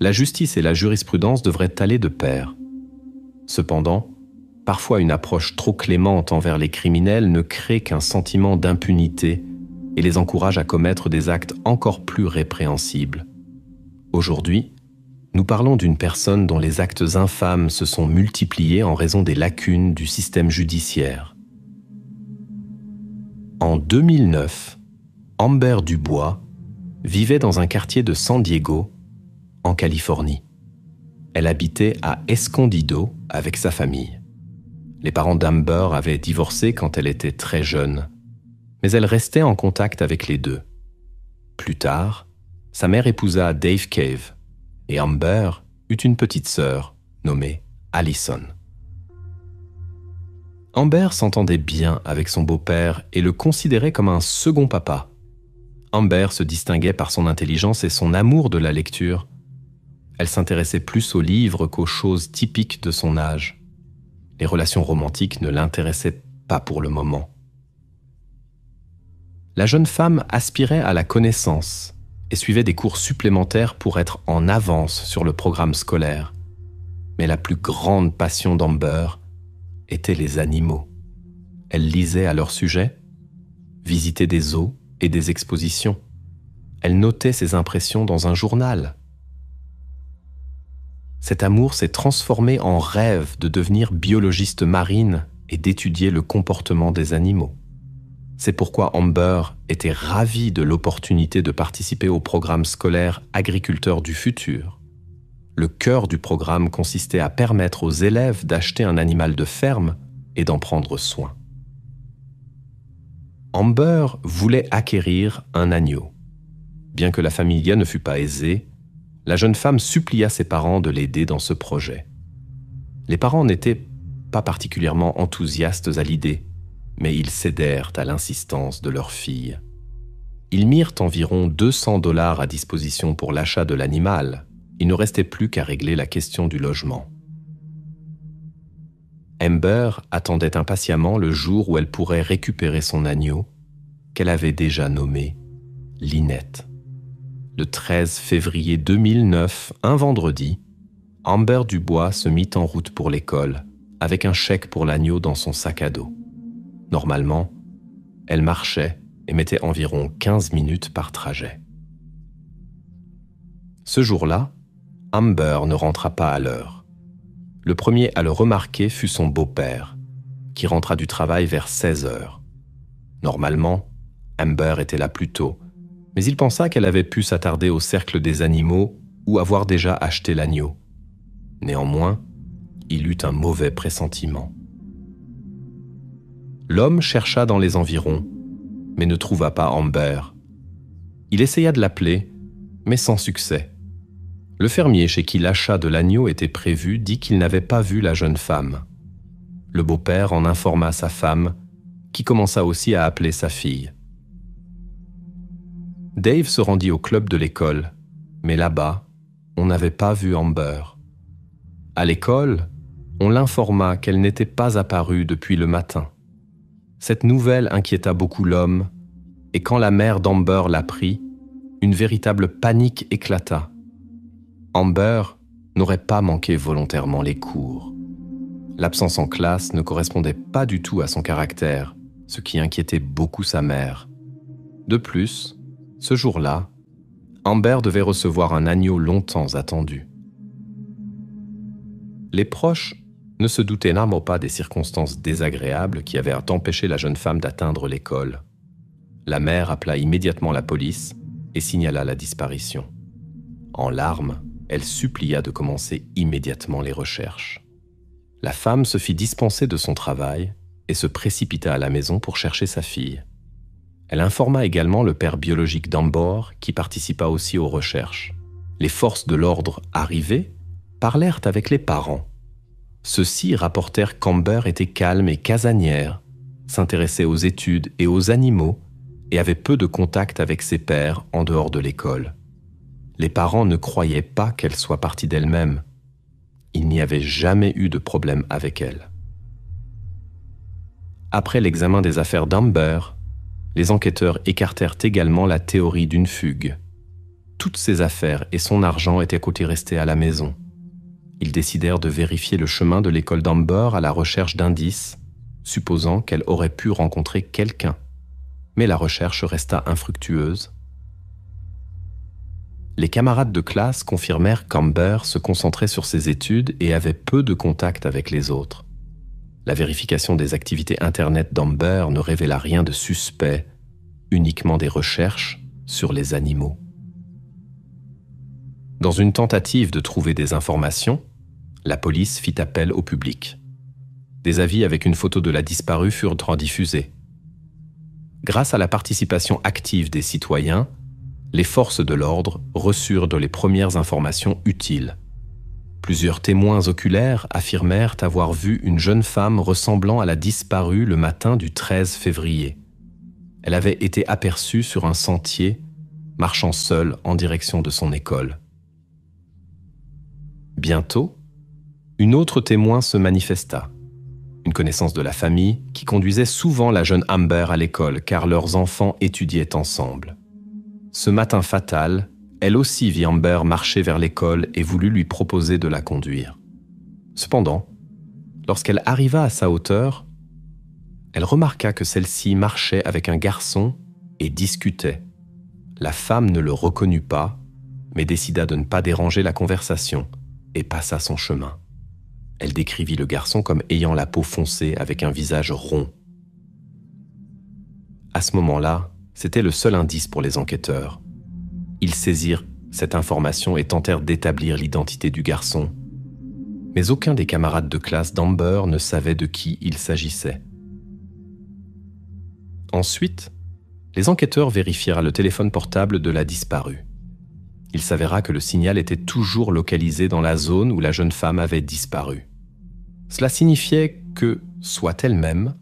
La justice et la jurisprudence devraient aller de pair. Cependant, parfois une approche trop clémente envers les criminels ne crée qu'un sentiment d'impunité et les encourage à commettre des actes encore plus répréhensibles. Aujourd'hui, nous parlons d'une personne dont les actes infâmes se sont multipliés en raison des lacunes du système judiciaire. En 2009, Amber Dubois vivait dans un quartier de San Diego en Californie. Elle habitait à Escondido avec sa famille. Les parents d'Amber avaient divorcé quand elle était très jeune, mais elle restait en contact avec les deux. Plus tard, sa mère épousa Dave Cave et Amber eut une petite sœur nommée Allison. Amber s'entendait bien avec son beau-père et le considérait comme un second papa. Amber se distinguait par son intelligence et son amour de la lecture, elle s'intéressait plus aux livres qu'aux choses typiques de son âge. Les relations romantiques ne l'intéressaient pas pour le moment. La jeune femme aspirait à la connaissance et suivait des cours supplémentaires pour être en avance sur le programme scolaire. Mais la plus grande passion d'Amber était les animaux. Elle lisait à leur sujet, visitait des zoos et des expositions. Elle notait ses impressions dans un journal cet amour s'est transformé en rêve de devenir biologiste marine et d'étudier le comportement des animaux. C'est pourquoi Amber était ravie de l'opportunité de participer au programme scolaire Agriculteur du futur. Le cœur du programme consistait à permettre aux élèves d'acheter un animal de ferme et d'en prendre soin. Amber voulait acquérir un agneau. Bien que la famille ne fût pas aisée, la jeune femme supplia ses parents de l'aider dans ce projet. Les parents n'étaient pas particulièrement enthousiastes à l'idée, mais ils cédèrent à l'insistance de leur fille. Ils mirent environ 200 dollars à disposition pour l'achat de l'animal. Il ne restait plus qu'à régler la question du logement. Amber attendait impatiemment le jour où elle pourrait récupérer son agneau, qu'elle avait déjà nommé Linette. Le 13 février 2009, un vendredi, Amber Dubois se mit en route pour l'école, avec un chèque pour l'agneau dans son sac à dos. Normalement, elle marchait et mettait environ 15 minutes par trajet. Ce jour-là, Amber ne rentra pas à l'heure. Le premier à le remarquer fut son beau-père, qui rentra du travail vers 16 heures. Normalement, Amber était là plus tôt, mais il pensa qu'elle avait pu s'attarder au cercle des animaux ou avoir déjà acheté l'agneau. Néanmoins, il eut un mauvais pressentiment. L'homme chercha dans les environs, mais ne trouva pas Amber. Il essaya de l'appeler, mais sans succès. Le fermier chez qui l'achat de l'agneau était prévu dit qu'il n'avait pas vu la jeune femme. Le beau-père en informa sa femme, qui commença aussi à appeler sa fille. Dave se rendit au club de l'école, mais là-bas, on n'avait pas vu Amber. À l'école, on l'informa qu'elle n'était pas apparue depuis le matin. Cette nouvelle inquiéta beaucoup l'homme, et quand la mère d'Amber l'apprit, une véritable panique éclata. Amber n'aurait pas manqué volontairement les cours. L'absence en classe ne correspondait pas du tout à son caractère, ce qui inquiétait beaucoup sa mère. De plus, ce jour-là, Amber devait recevoir un agneau longtemps attendu. Les proches ne se doutaient n'importe pas des circonstances désagréables qui avaient empêché la jeune femme d'atteindre l'école. La mère appela immédiatement la police et signala la disparition. En larmes, elle supplia de commencer immédiatement les recherches. La femme se fit dispenser de son travail et se précipita à la maison pour chercher sa fille. Elle informa également le père biologique d'Ambor, qui participa aussi aux recherches. Les forces de l'ordre arrivées parlèrent avec les parents. Ceux-ci rapportèrent qu'Amber était calme et casanière, s'intéressait aux études et aux animaux, et avait peu de contact avec ses pères en dehors de l'école. Les parents ne croyaient pas qu'elle soit partie d'elle-même. Il n'y avait jamais eu de problème avec elle. Après l'examen des affaires d'Amber, les enquêteurs écartèrent également la théorie d'une fugue. Toutes ses affaires et son argent étaient côté restés à la maison. Ils décidèrent de vérifier le chemin de l'école d'Amber à la recherche d'indices, supposant qu'elle aurait pu rencontrer quelqu'un. Mais la recherche resta infructueuse. Les camarades de classe confirmèrent qu'Amber se concentrait sur ses études et avait peu de contact avec les autres. La vérification des activités Internet d'Amber ne révéla rien de suspect, uniquement des recherches sur les animaux. Dans une tentative de trouver des informations, la police fit appel au public. Des avis avec une photo de la disparue furent diffusés. Grâce à la participation active des citoyens, les forces de l'ordre reçurent de les premières informations utiles. Plusieurs témoins oculaires affirmèrent avoir vu une jeune femme ressemblant à la disparue le matin du 13 février. Elle avait été aperçue sur un sentier, marchant seule en direction de son école. Bientôt, une autre témoin se manifesta, une connaissance de la famille qui conduisait souvent la jeune Amber à l'école car leurs enfants étudiaient ensemble. Ce matin fatal, elle aussi vit Amber marcher vers l'école et voulut lui proposer de la conduire. Cependant, lorsqu'elle arriva à sa hauteur, elle remarqua que celle-ci marchait avec un garçon et discutait. La femme ne le reconnut pas, mais décida de ne pas déranger la conversation et passa son chemin. Elle décrivit le garçon comme ayant la peau foncée avec un visage rond. À ce moment-là, c'était le seul indice pour les enquêteurs. Ils saisirent cette information et tentèrent d'établir l'identité du garçon. Mais aucun des camarades de classe d'Amber ne savait de qui il s'agissait. Ensuite, les enquêteurs vérifièrent le téléphone portable de la disparue. Il s'avéra que le signal était toujours localisé dans la zone où la jeune femme avait disparu. Cela signifiait que, soit elle-même,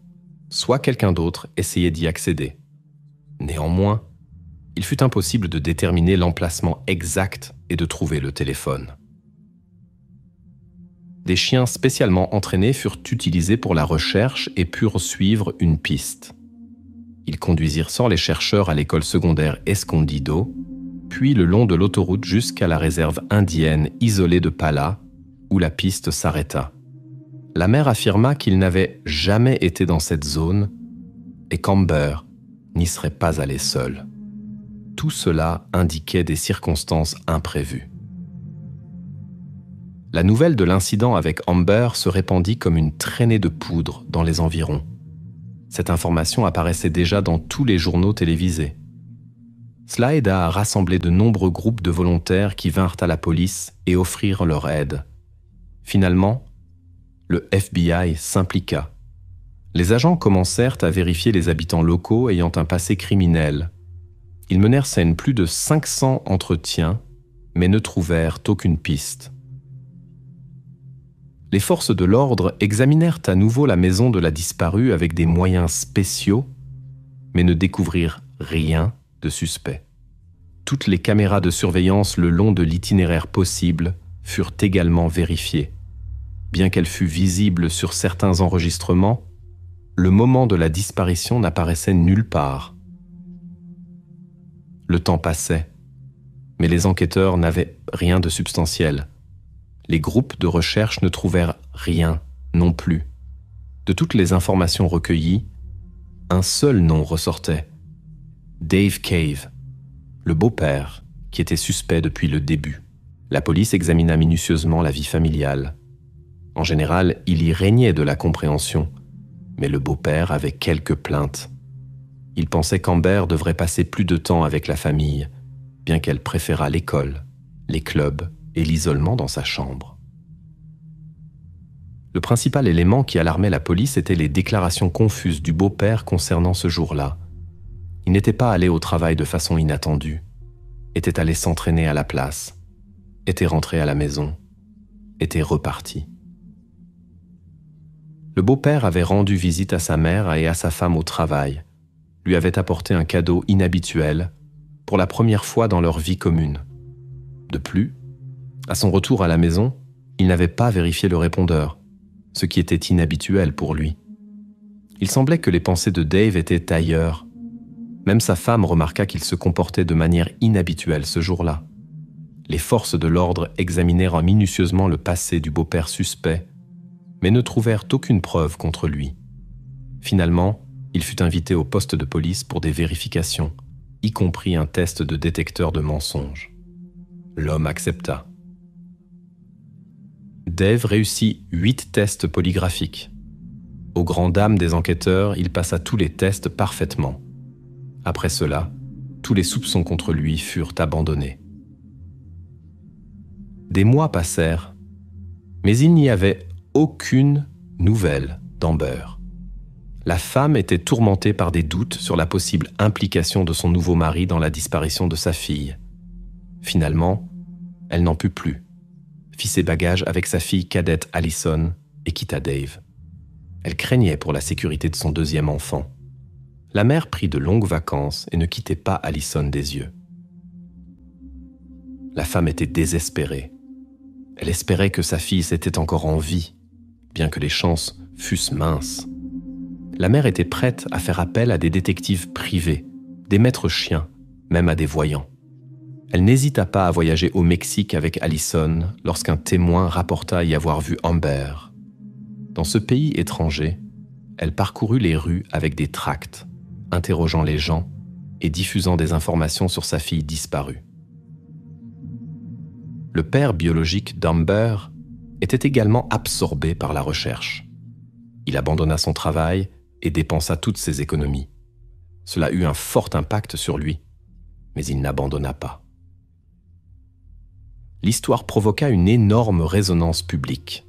soit quelqu'un d'autre essayait d'y accéder. Néanmoins, il fut impossible de déterminer l'emplacement exact et de trouver le téléphone. Des chiens spécialement entraînés furent utilisés pour la recherche et purent suivre une piste. Ils conduisirent sans les chercheurs à l'école secondaire Escondido, puis le long de l'autoroute jusqu'à la réserve indienne isolée de Pala, où la piste s'arrêta. La mère affirma qu'il n'avait jamais été dans cette zone et qu'Amber n'y serait pas allé seul tout cela indiquait des circonstances imprévues. La nouvelle de l'incident avec Amber se répandit comme une traînée de poudre dans les environs. Cette information apparaissait déjà dans tous les journaux télévisés. Cela aida à rassembler de nombreux groupes de volontaires qui vinrent à la police et offrirent leur aide. Finalement, le FBI s'impliqua. Les agents commencèrent à vérifier les habitants locaux ayant un passé criminel ils menèrent scène plus de 500 entretiens, mais ne trouvèrent aucune piste. Les forces de l'ordre examinèrent à nouveau la maison de la disparue avec des moyens spéciaux, mais ne découvrirent rien de suspect. Toutes les caméras de surveillance le long de l'itinéraire possible furent également vérifiées. Bien qu'elle fût visible sur certains enregistrements, le moment de la disparition n'apparaissait nulle part, le temps passait, mais les enquêteurs n'avaient rien de substantiel. Les groupes de recherche ne trouvèrent rien non plus. De toutes les informations recueillies, un seul nom ressortait. Dave Cave, le beau-père, qui était suspect depuis le début. La police examina minutieusement la vie familiale. En général, il y régnait de la compréhension, mais le beau-père avait quelques plaintes. Il pensait qu'Amber devrait passer plus de temps avec la famille, bien qu'elle préférât l'école, les clubs et l'isolement dans sa chambre. Le principal élément qui alarmait la police était les déclarations confuses du beau-père concernant ce jour-là. Il n'était pas allé au travail de façon inattendue, était allé s'entraîner à la place, était rentré à la maison, était reparti. Le beau-père avait rendu visite à sa mère et à sa femme au travail, lui avait apporté un cadeau inhabituel, pour la première fois dans leur vie commune. De plus, à son retour à la maison, il n'avait pas vérifié le répondeur, ce qui était inhabituel pour lui. Il semblait que les pensées de Dave étaient ailleurs. Même sa femme remarqua qu'il se comportait de manière inhabituelle ce jour-là. Les forces de l'ordre examinèrent minutieusement le passé du beau-père suspect, mais ne trouvèrent aucune preuve contre lui. Finalement, il fut invité au poste de police pour des vérifications, y compris un test de détecteur de mensonges. L'homme accepta. Dave réussit huit tests polygraphiques. Au grand dam des enquêteurs, il passa tous les tests parfaitement. Après cela, tous les soupçons contre lui furent abandonnés. Des mois passèrent, mais il n'y avait aucune nouvelle d'Amber la femme était tourmentée par des doutes sur la possible implication de son nouveau mari dans la disparition de sa fille. Finalement, elle n'en put plus, fit ses bagages avec sa fille cadette Allison et quitta Dave. Elle craignait pour la sécurité de son deuxième enfant. La mère prit de longues vacances et ne quittait pas Allison des yeux. La femme était désespérée. Elle espérait que sa fille s'était encore en vie, bien que les chances fussent minces la mère était prête à faire appel à des détectives privés, des maîtres chiens, même à des voyants. Elle n'hésita pas à voyager au Mexique avec Allison lorsqu'un témoin rapporta y avoir vu Amber. Dans ce pays étranger, elle parcourut les rues avec des tracts, interrogeant les gens et diffusant des informations sur sa fille disparue. Le père biologique d'Amber était également absorbé par la recherche. Il abandonna son travail et dépensa toutes ses économies. Cela eut un fort impact sur lui, mais il n'abandonna pas. L'histoire provoqua une énorme résonance publique.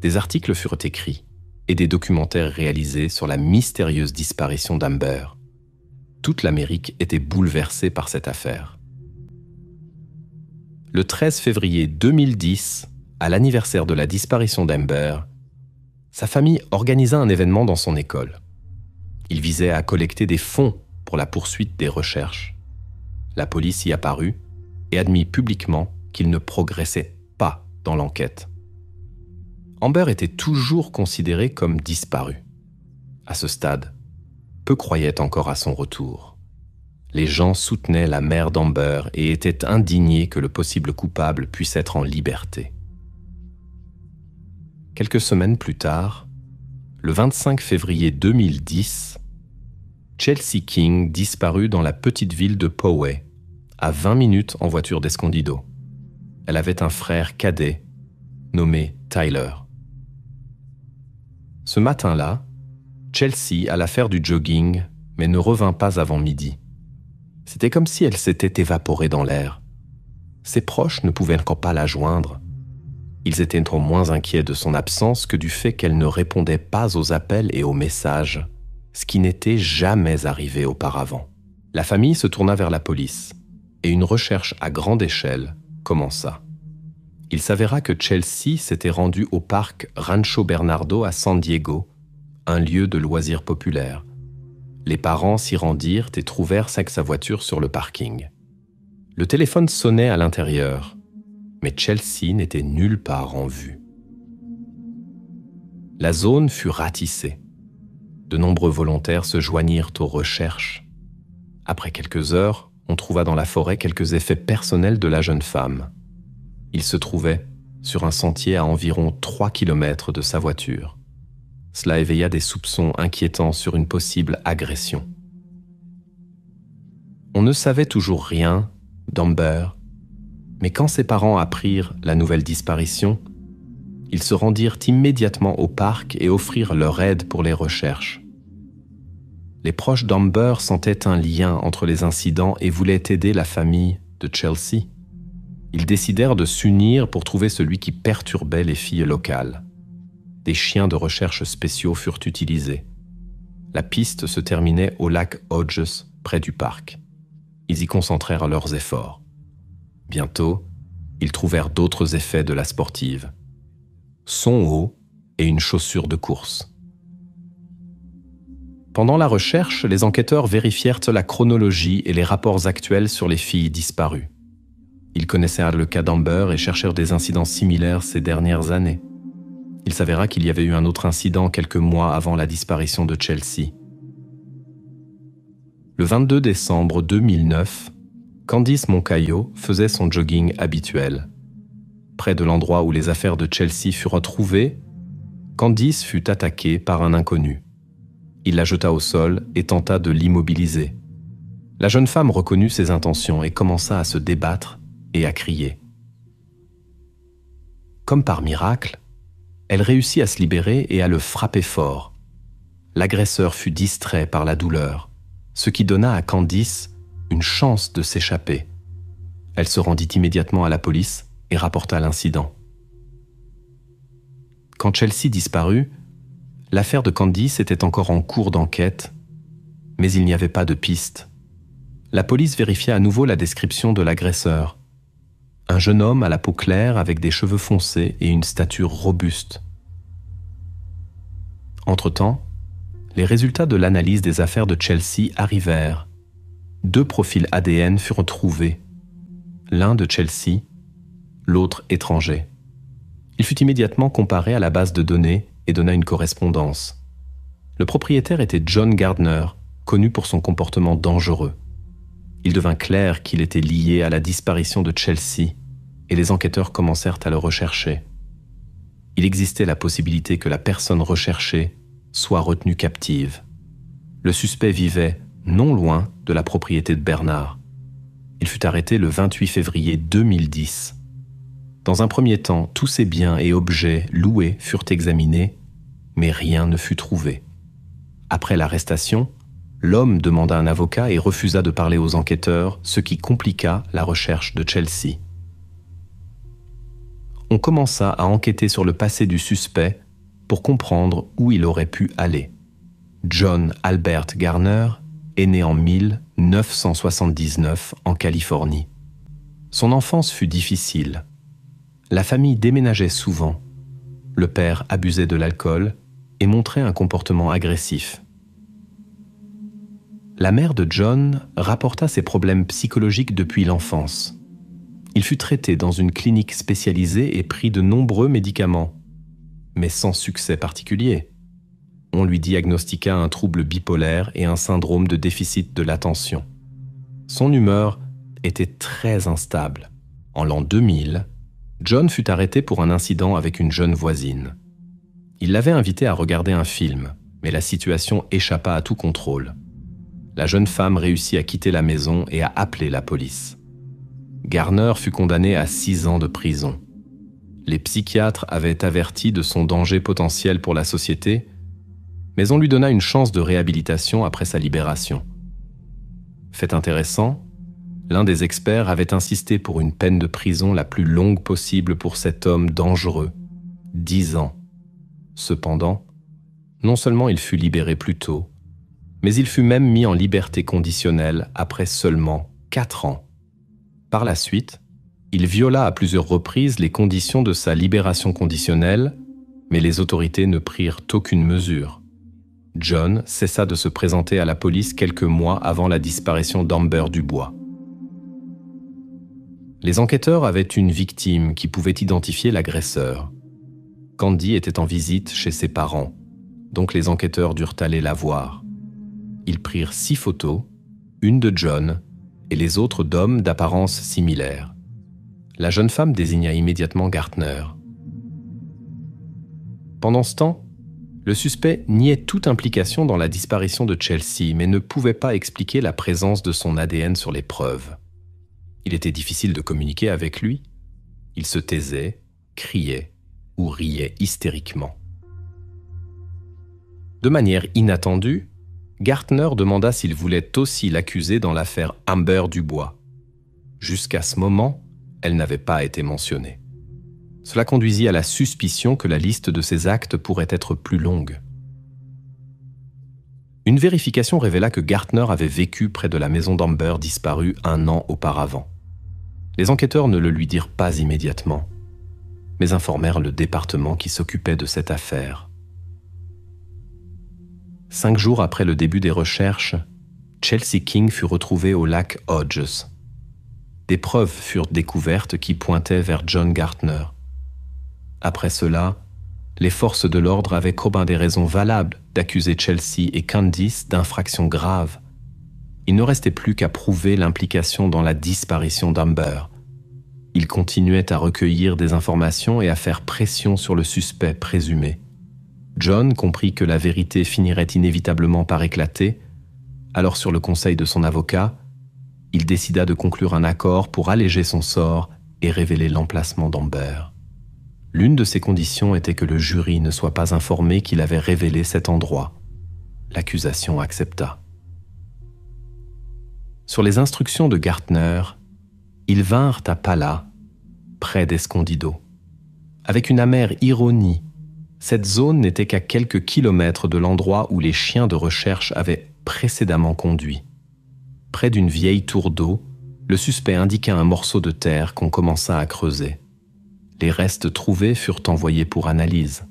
Des articles furent écrits et des documentaires réalisés sur la mystérieuse disparition d'Amber. Toute l'Amérique était bouleversée par cette affaire. Le 13 février 2010, à l'anniversaire de la disparition d'Amber, sa famille organisa un événement dans son école. Il visait à collecter des fonds pour la poursuite des recherches. La police y apparut et admit publiquement qu'il ne progressait pas dans l'enquête. Amber était toujours considérée comme disparue. À ce stade, peu croyaient encore à son retour. Les gens soutenaient la mère d'Amber et étaient indignés que le possible coupable puisse être en liberté. Quelques semaines plus tard, le 25 février 2010, Chelsea King disparut dans la petite ville de Poway, à 20 minutes en voiture d'Escondido. Elle avait un frère cadet nommé Tyler. Ce matin-là, Chelsea alla faire du jogging, mais ne revint pas avant midi. C'était comme si elle s'était évaporée dans l'air. Ses proches ne pouvaient encore pas la joindre, ils étaient trop moins inquiets de son absence que du fait qu'elle ne répondait pas aux appels et aux messages, ce qui n'était jamais arrivé auparavant. La famille se tourna vers la police, et une recherche à grande échelle commença. Il s'avéra que Chelsea s'était rendue au parc Rancho Bernardo à San Diego, un lieu de loisirs populaire. Les parents s'y rendirent et trouvèrent sa voiture sur le parking. Le téléphone sonnait à l'intérieur, mais Chelsea n'était nulle part en vue. La zone fut ratissée. De nombreux volontaires se joignirent aux recherches. Après quelques heures, on trouva dans la forêt quelques effets personnels de la jeune femme. Il se trouvait sur un sentier à environ 3 km de sa voiture. Cela éveilla des soupçons inquiétants sur une possible agression. On ne savait toujours rien d'Amber mais quand ses parents apprirent la nouvelle disparition, ils se rendirent immédiatement au parc et offrirent leur aide pour les recherches. Les proches d'Amber sentaient un lien entre les incidents et voulaient aider la famille de Chelsea. Ils décidèrent de s'unir pour trouver celui qui perturbait les filles locales. Des chiens de recherche spéciaux furent utilisés. La piste se terminait au lac Hodges, près du parc. Ils y concentrèrent leurs efforts. Bientôt, ils trouvèrent d'autres effets de la sportive. Son haut et une chaussure de course. Pendant la recherche, les enquêteurs vérifièrent la chronologie et les rapports actuels sur les filles disparues. Ils connaissèrent le cas d'Amber et cherchèrent des incidents similaires ces dernières années. Il s'avéra qu'il y avait eu un autre incident quelques mois avant la disparition de Chelsea. Le 22 décembre 2009, Candice Moncaillot faisait son jogging habituel. Près de l'endroit où les affaires de Chelsea furent retrouvées, Candice fut attaquée par un inconnu. Il la jeta au sol et tenta de l'immobiliser. La jeune femme reconnut ses intentions et commença à se débattre et à crier. Comme par miracle, elle réussit à se libérer et à le frapper fort. L'agresseur fut distrait par la douleur, ce qui donna à Candice une chance de s'échapper. Elle se rendit immédiatement à la police et rapporta l'incident. Quand Chelsea disparut, l'affaire de Candice était encore en cours d'enquête, mais il n'y avait pas de piste. La police vérifia à nouveau la description de l'agresseur. Un jeune homme à la peau claire avec des cheveux foncés et une stature robuste. Entre-temps, les résultats de l'analyse des affaires de Chelsea arrivèrent deux profils ADN furent trouvés, l'un de Chelsea, l'autre étranger. Il fut immédiatement comparé à la base de données et donna une correspondance. Le propriétaire était John Gardner, connu pour son comportement dangereux. Il devint clair qu'il était lié à la disparition de Chelsea et les enquêteurs commencèrent à le rechercher. Il existait la possibilité que la personne recherchée soit retenue captive. Le suspect vivait non loin de la propriété de Bernard. Il fut arrêté le 28 février 2010. Dans un premier temps, tous ses biens et objets loués furent examinés, mais rien ne fut trouvé. Après l'arrestation, l'homme demanda un avocat et refusa de parler aux enquêteurs, ce qui compliqua la recherche de Chelsea. On commença à enquêter sur le passé du suspect pour comprendre où il aurait pu aller. John Albert Garner est né en 1979 en Californie. Son enfance fut difficile. La famille déménageait souvent. Le père abusait de l'alcool et montrait un comportement agressif. La mère de John rapporta ses problèmes psychologiques depuis l'enfance. Il fut traité dans une clinique spécialisée et prit de nombreux médicaments, mais sans succès particulier on lui diagnostiqua un trouble bipolaire et un syndrome de déficit de l'attention. Son humeur était très instable. En l'an 2000, John fut arrêté pour un incident avec une jeune voisine. Il l'avait invité à regarder un film, mais la situation échappa à tout contrôle. La jeune femme réussit à quitter la maison et à appeler la police. Garner fut condamné à six ans de prison. Les psychiatres avaient averti de son danger potentiel pour la société, mais on lui donna une chance de réhabilitation après sa libération. Fait intéressant, l'un des experts avait insisté pour une peine de prison la plus longue possible pour cet homme dangereux, dix ans. Cependant, non seulement il fut libéré plus tôt, mais il fut même mis en liberté conditionnelle après seulement quatre ans. Par la suite, il viola à plusieurs reprises les conditions de sa libération conditionnelle, mais les autorités ne prirent aucune mesure. John cessa de se présenter à la police quelques mois avant la disparition d'Amber Dubois. Les enquêteurs avaient une victime qui pouvait identifier l'agresseur. Candy était en visite chez ses parents, donc les enquêteurs durent aller la voir. Ils prirent six photos, une de John et les autres d'hommes d'apparence similaire. La jeune femme désigna immédiatement Gartner. Pendant ce temps, le suspect niait toute implication dans la disparition de Chelsea, mais ne pouvait pas expliquer la présence de son ADN sur les preuves. Il était difficile de communiquer avec lui. Il se taisait, criait ou riait hystériquement. De manière inattendue, Gartner demanda s'il voulait aussi l'accuser dans l'affaire Amber Dubois. Jusqu'à ce moment, elle n'avait pas été mentionnée. Cela conduisit à la suspicion que la liste de ses actes pourrait être plus longue. Une vérification révéla que Gartner avait vécu près de la maison d'Amber disparue un an auparavant. Les enquêteurs ne le lui dirent pas immédiatement, mais informèrent le département qui s'occupait de cette affaire. Cinq jours après le début des recherches, Chelsea King fut retrouvée au lac Hodges. Des preuves furent découvertes qui pointaient vers John Gartner. Après cela, les forces de l'ordre avaient Cobain des raisons valables d'accuser Chelsea et Candice d'infractions graves. Il ne restait plus qu'à prouver l'implication dans la disparition d'Amber. Il continuait à recueillir des informations et à faire pression sur le suspect présumé. John comprit que la vérité finirait inévitablement par éclater, alors sur le conseil de son avocat, il décida de conclure un accord pour alléger son sort et révéler l'emplacement d'Amber. L'une de ces conditions était que le jury ne soit pas informé qu'il avait révélé cet endroit. L'accusation accepta. Sur les instructions de Gartner, ils vinrent à Pala, près d'Escondido. Avec une amère ironie, cette zone n'était qu'à quelques kilomètres de l'endroit où les chiens de recherche avaient précédemment conduit. Près d'une vieille tour d'eau, le suspect indiqua un morceau de terre qu'on commença à creuser. Les restes trouvés furent envoyés pour analyse.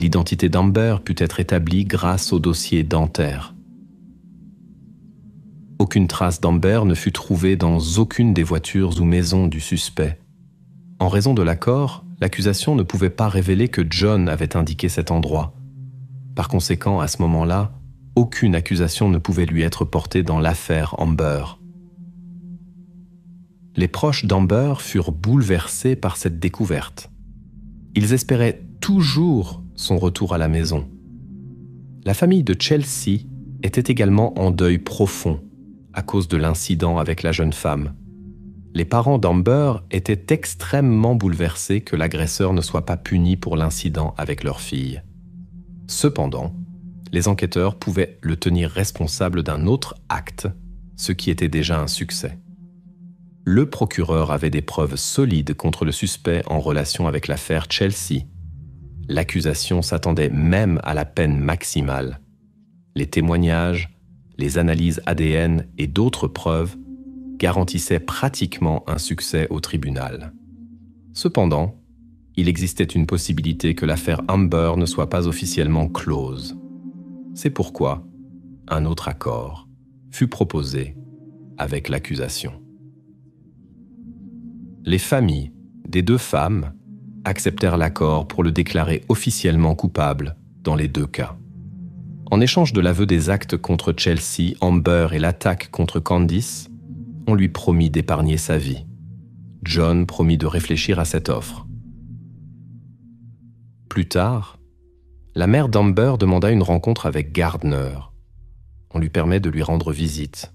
L'identité d'Amber put être établie grâce au dossier dentaire. Aucune trace d'Amber ne fut trouvée dans aucune des voitures ou maisons du suspect. En raison de l'accord, l'accusation ne pouvait pas révéler que John avait indiqué cet endroit. Par conséquent, à ce moment-là, aucune accusation ne pouvait lui être portée dans l'affaire Amber les proches d'Amber furent bouleversés par cette découverte. Ils espéraient toujours son retour à la maison. La famille de Chelsea était également en deuil profond à cause de l'incident avec la jeune femme. Les parents d'Amber étaient extrêmement bouleversés que l'agresseur ne soit pas puni pour l'incident avec leur fille. Cependant, les enquêteurs pouvaient le tenir responsable d'un autre acte, ce qui était déjà un succès le procureur avait des preuves solides contre le suspect en relation avec l'affaire Chelsea. L'accusation s'attendait même à la peine maximale. Les témoignages, les analyses ADN et d'autres preuves garantissaient pratiquement un succès au tribunal. Cependant, il existait une possibilité que l'affaire Amber ne soit pas officiellement close. C'est pourquoi un autre accord fut proposé avec l'accusation les familles des deux femmes acceptèrent l'accord pour le déclarer officiellement coupable dans les deux cas. En échange de l'aveu des actes contre Chelsea, Amber et l'attaque contre Candice, on lui promit d'épargner sa vie. John promit de réfléchir à cette offre. Plus tard, la mère d'Amber demanda une rencontre avec Gardner. On lui permet de lui rendre visite.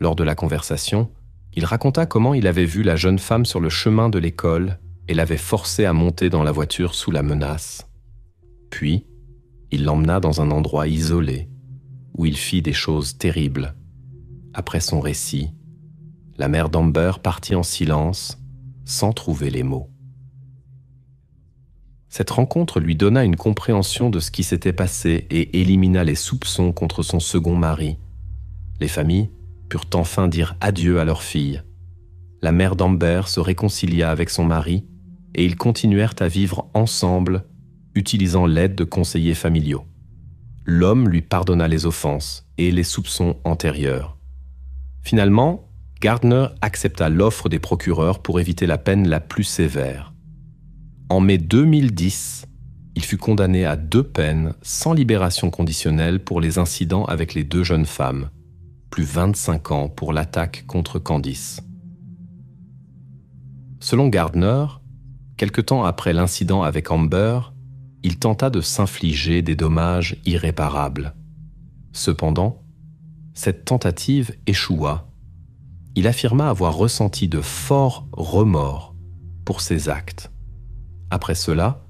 Lors de la conversation, il raconta comment il avait vu la jeune femme sur le chemin de l'école et l'avait forcée à monter dans la voiture sous la menace. Puis, il l'emmena dans un endroit isolé où il fit des choses terribles. Après son récit, la mère d'Amber partit en silence, sans trouver les mots. Cette rencontre lui donna une compréhension de ce qui s'était passé et élimina les soupçons contre son second mari. Les familles purent enfin dire adieu à leur fille. La mère d'Amber se réconcilia avec son mari et ils continuèrent à vivre ensemble, utilisant l'aide de conseillers familiaux. L'homme lui pardonna les offenses et les soupçons antérieurs. Finalement, Gardner accepta l'offre des procureurs pour éviter la peine la plus sévère. En mai 2010, il fut condamné à deux peines sans libération conditionnelle pour les incidents avec les deux jeunes femmes plus 25 ans pour l'attaque contre Candice. Selon Gardner, quelque temps après l'incident avec Amber, il tenta de s'infliger des dommages irréparables. Cependant, cette tentative échoua. Il affirma avoir ressenti de forts remords pour ses actes. Après cela,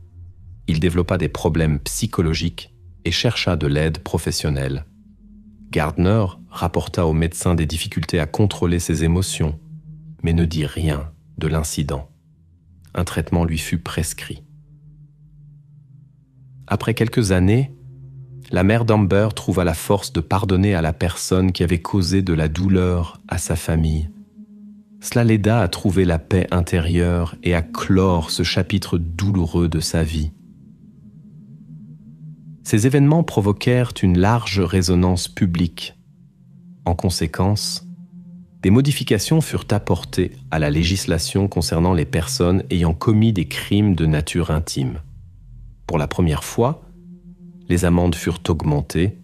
il développa des problèmes psychologiques et chercha de l'aide professionnelle. Gardner rapporta au médecin des difficultés à contrôler ses émotions, mais ne dit rien de l'incident. Un traitement lui fut prescrit. Après quelques années, la mère d'Amber trouva la force de pardonner à la personne qui avait causé de la douleur à sa famille. Cela l'aida à trouver la paix intérieure et à clore ce chapitre douloureux de sa vie. Ces événements provoquèrent une large résonance publique. En conséquence, des modifications furent apportées à la législation concernant les personnes ayant commis des crimes de nature intime. Pour la première fois, les amendes furent augmentées,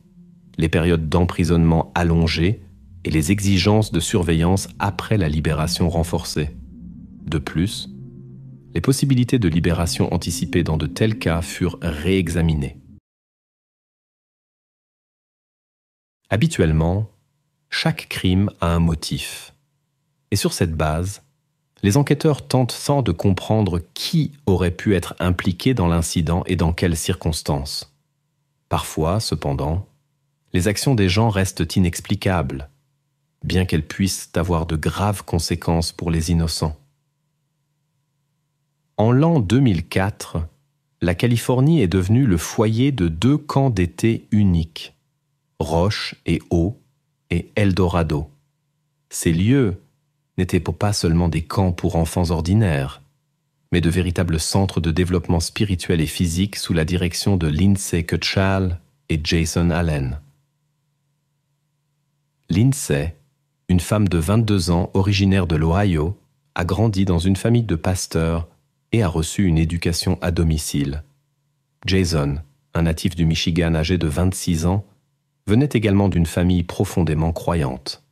les périodes d'emprisonnement allongées et les exigences de surveillance après la libération renforcées. De plus, les possibilités de libération anticipée dans de tels cas furent réexaminées. Habituellement, chaque crime a un motif. Et sur cette base, les enquêteurs tentent sans de comprendre qui aurait pu être impliqué dans l'incident et dans quelles circonstances. Parfois, cependant, les actions des gens restent inexplicables, bien qu'elles puissent avoir de graves conséquences pour les innocents. En l'an 2004, la Californie est devenue le foyer de deux camps d'été uniques Roche et Eau et Eldorado. Ces lieux n'étaient pas seulement des camps pour enfants ordinaires, mais de véritables centres de développement spirituel et physique sous la direction de Lindsay Kutchal et Jason Allen. Lindsay, une femme de 22 ans originaire de l'Ohio, a grandi dans une famille de pasteurs et a reçu une éducation à domicile. Jason, un natif du Michigan âgé de 26 ans, venaient également d'une famille profondément croyante.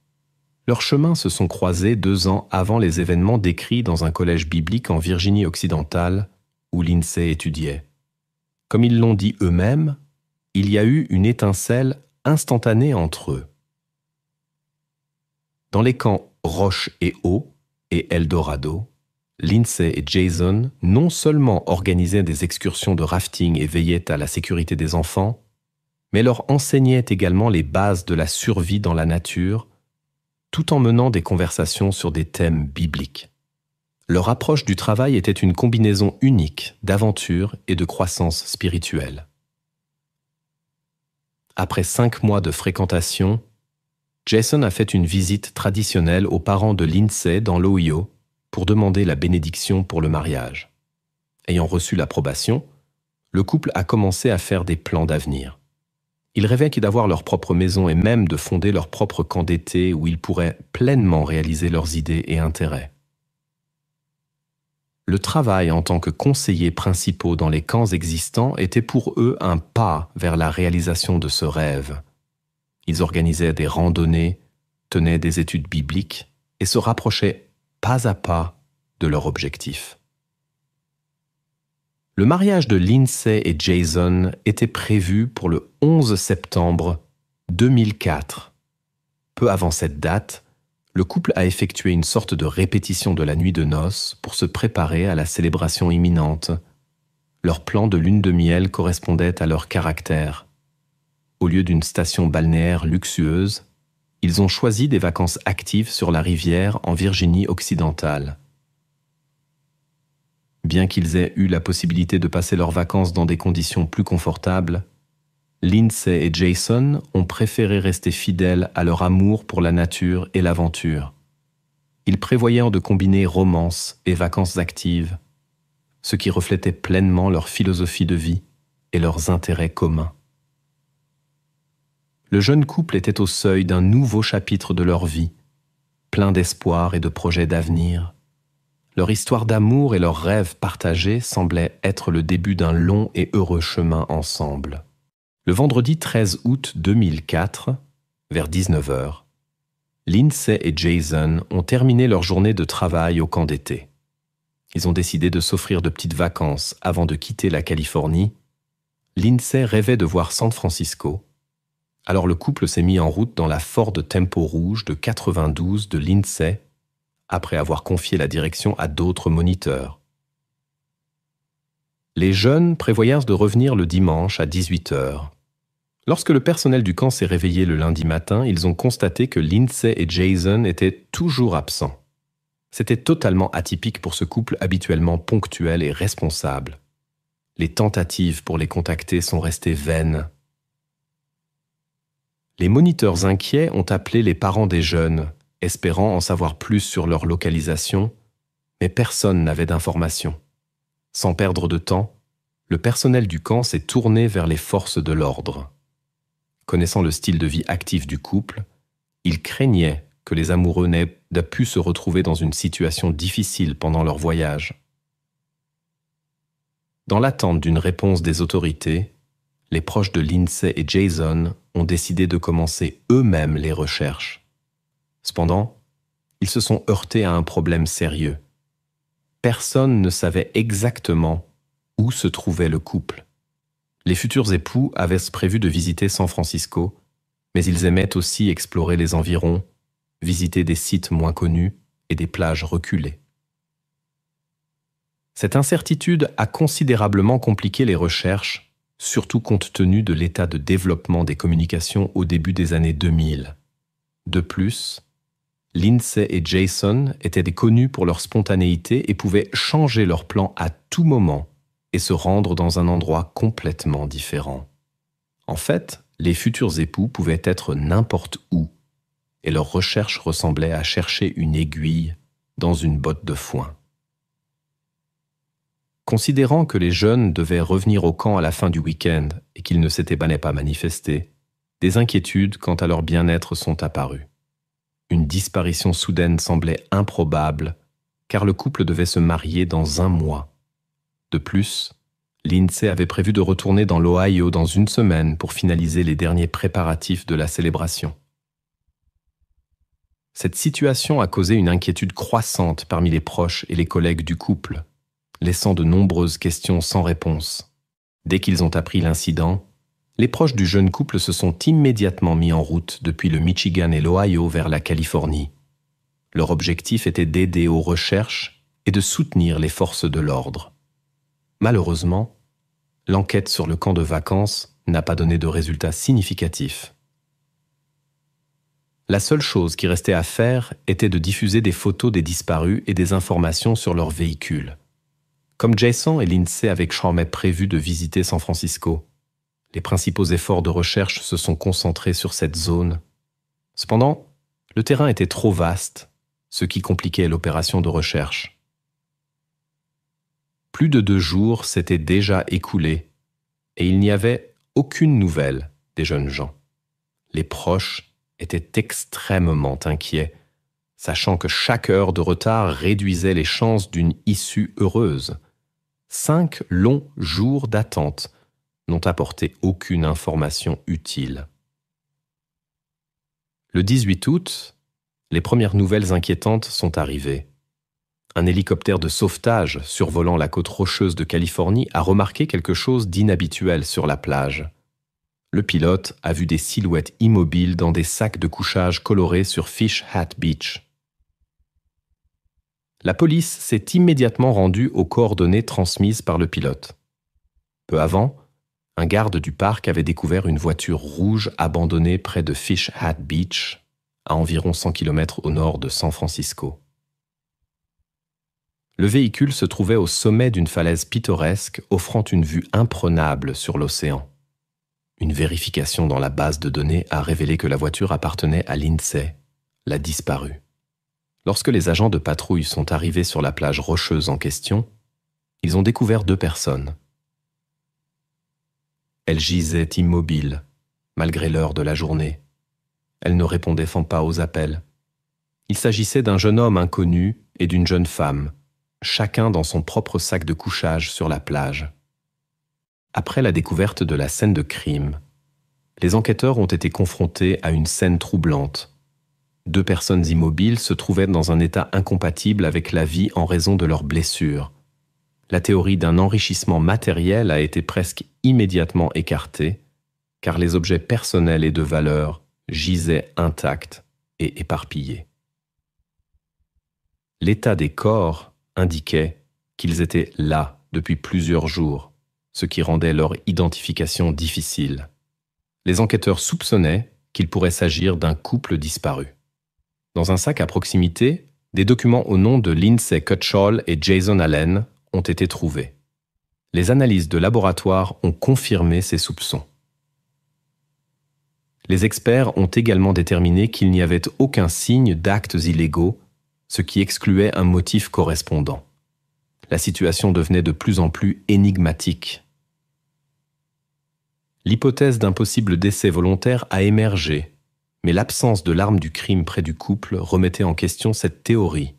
Leurs chemins se sont croisés deux ans avant les événements décrits dans un collège biblique en Virginie occidentale où Lindsay étudiait. Comme ils l'ont dit eux-mêmes, il y a eu une étincelle instantanée entre eux. Dans les camps Roche et Eau et Eldorado, Lindsay et Jason non seulement organisaient des excursions de rafting et veillaient à la sécurité des enfants, mais leur enseignait également les bases de la survie dans la nature, tout en menant des conversations sur des thèmes bibliques. Leur approche du travail était une combinaison unique d'aventure et de croissance spirituelle. Après cinq mois de fréquentation, Jason a fait une visite traditionnelle aux parents de Lindsay dans l'Ohio pour demander la bénédiction pour le mariage. Ayant reçu l'approbation, le couple a commencé à faire des plans d'avenir. Ils rêvaient d'avoir leur propre maison et même de fonder leur propre camp d'été où ils pourraient pleinement réaliser leurs idées et intérêts. Le travail en tant que conseillers principaux dans les camps existants était pour eux un pas vers la réalisation de ce rêve. Ils organisaient des randonnées, tenaient des études bibliques et se rapprochaient pas à pas de leur objectif. Le mariage de Lindsay et Jason était prévu pour le 11 septembre 2004. Peu avant cette date, le couple a effectué une sorte de répétition de la nuit de noces pour se préparer à la célébration imminente. Leur plan de lune de miel correspondait à leur caractère. Au lieu d'une station balnéaire luxueuse, ils ont choisi des vacances actives sur la rivière en Virginie occidentale. Bien qu'ils aient eu la possibilité de passer leurs vacances dans des conditions plus confortables, Lindsay et Jason ont préféré rester fidèles à leur amour pour la nature et l'aventure. Ils prévoyaient de combiner romance et vacances actives, ce qui reflétait pleinement leur philosophie de vie et leurs intérêts communs. Le jeune couple était au seuil d'un nouveau chapitre de leur vie, plein d'espoir et de projets d'avenir. Leur histoire d'amour et leurs rêves partagés semblaient être le début d'un long et heureux chemin ensemble. Le vendredi 13 août 2004, vers 19h, Lindsay et Jason ont terminé leur journée de travail au camp d'été. Ils ont décidé de s'offrir de petites vacances avant de quitter la Californie. Lindsay rêvait de voir San Francisco. Alors le couple s'est mis en route dans la Ford Tempo Rouge de 92 de Lindsay après avoir confié la direction à d'autres moniteurs. Les jeunes prévoyèrent de revenir le dimanche à 18h. Lorsque le personnel du camp s'est réveillé le lundi matin, ils ont constaté que Lindsay et Jason étaient toujours absents. C'était totalement atypique pour ce couple habituellement ponctuel et responsable. Les tentatives pour les contacter sont restées vaines. Les moniteurs inquiets ont appelé les parents des jeunes, espérant en savoir plus sur leur localisation, mais personne n'avait d'informations. Sans perdre de temps, le personnel du camp s'est tourné vers les forces de l'ordre. Connaissant le style de vie actif du couple, il craignait que les amoureux n'aient pu se retrouver dans une situation difficile pendant leur voyage. Dans l'attente d'une réponse des autorités, les proches de Lindsay et Jason ont décidé de commencer eux-mêmes les recherches. Cependant, ils se sont heurtés à un problème sérieux. Personne ne savait exactement où se trouvait le couple. Les futurs époux avaient prévu de visiter San Francisco, mais ils aimaient aussi explorer les environs, visiter des sites moins connus et des plages reculées. Cette incertitude a considérablement compliqué les recherches, surtout compte tenu de l'état de développement des communications au début des années 2000. De plus, Lindsay et Jason étaient connus pour leur spontanéité et pouvaient changer leur plan à tout moment et se rendre dans un endroit complètement différent. En fait, les futurs époux pouvaient être n'importe où, et leur recherche ressemblait à chercher une aiguille dans une botte de foin. Considérant que les jeunes devaient revenir au camp à la fin du week-end et qu'ils ne s'étaient pas manifestés, des inquiétudes quant à leur bien-être sont apparues. Une disparition soudaine semblait improbable, car le couple devait se marier dans un mois. De plus, l'INSEE avait prévu de retourner dans l'Ohio dans une semaine pour finaliser les derniers préparatifs de la célébration. Cette situation a causé une inquiétude croissante parmi les proches et les collègues du couple, laissant de nombreuses questions sans réponse. Dès qu'ils ont appris l'incident, les proches du jeune couple se sont immédiatement mis en route depuis le Michigan et l'Ohio vers la Californie. Leur objectif était d'aider aux recherches et de soutenir les forces de l'ordre. Malheureusement, l'enquête sur le camp de vacances n'a pas donné de résultats significatifs. La seule chose qui restait à faire était de diffuser des photos des disparus et des informations sur leurs véhicules. Comme Jason et Lindsay avec Chambet prévu de visiter San Francisco, les principaux efforts de recherche se sont concentrés sur cette zone. Cependant, le terrain était trop vaste, ce qui compliquait l'opération de recherche. Plus de deux jours s'étaient déjà écoulés, et il n'y avait aucune nouvelle des jeunes gens. Les proches étaient extrêmement inquiets, sachant que chaque heure de retard réduisait les chances d'une issue heureuse. Cinq longs jours d'attente n'ont apporté aucune information utile. Le 18 août, les premières nouvelles inquiétantes sont arrivées. Un hélicoptère de sauvetage survolant la côte rocheuse de Californie a remarqué quelque chose d'inhabituel sur la plage. Le pilote a vu des silhouettes immobiles dans des sacs de couchage colorés sur Fish Hat Beach. La police s'est immédiatement rendue aux coordonnées transmises par le pilote. Peu avant, un garde du parc avait découvert une voiture rouge abandonnée près de Fish Hat Beach, à environ 100 km au nord de San Francisco. Le véhicule se trouvait au sommet d'une falaise pittoresque offrant une vue imprenable sur l'océan. Une vérification dans la base de données a révélé que la voiture appartenait à l'INSEE, la disparue. Lorsque les agents de patrouille sont arrivés sur la plage rocheuse en question, ils ont découvert deux personnes, elle gisait immobile, malgré l'heure de la journée. Elle ne répondait pas aux appels. Il s'agissait d'un jeune homme inconnu et d'une jeune femme, chacun dans son propre sac de couchage sur la plage. Après la découverte de la scène de crime, les enquêteurs ont été confrontés à une scène troublante. Deux personnes immobiles se trouvaient dans un état incompatible avec la vie en raison de leurs blessures, la théorie d'un enrichissement matériel a été presque immédiatement écartée, car les objets personnels et de valeur gisaient intacts et éparpillés. L'état des corps indiquait qu'ils étaient là depuis plusieurs jours, ce qui rendait leur identification difficile. Les enquêteurs soupçonnaient qu'il pourrait s'agir d'un couple disparu. Dans un sac à proximité, des documents au nom de Lindsay Cutchall et Jason Allen ont été trouvés. Les analyses de laboratoire ont confirmé ces soupçons. Les experts ont également déterminé qu'il n'y avait aucun signe d'actes illégaux, ce qui excluait un motif correspondant. La situation devenait de plus en plus énigmatique. L'hypothèse d'un possible décès volontaire a émergé, mais l'absence de l'arme du crime près du couple remettait en question cette théorie.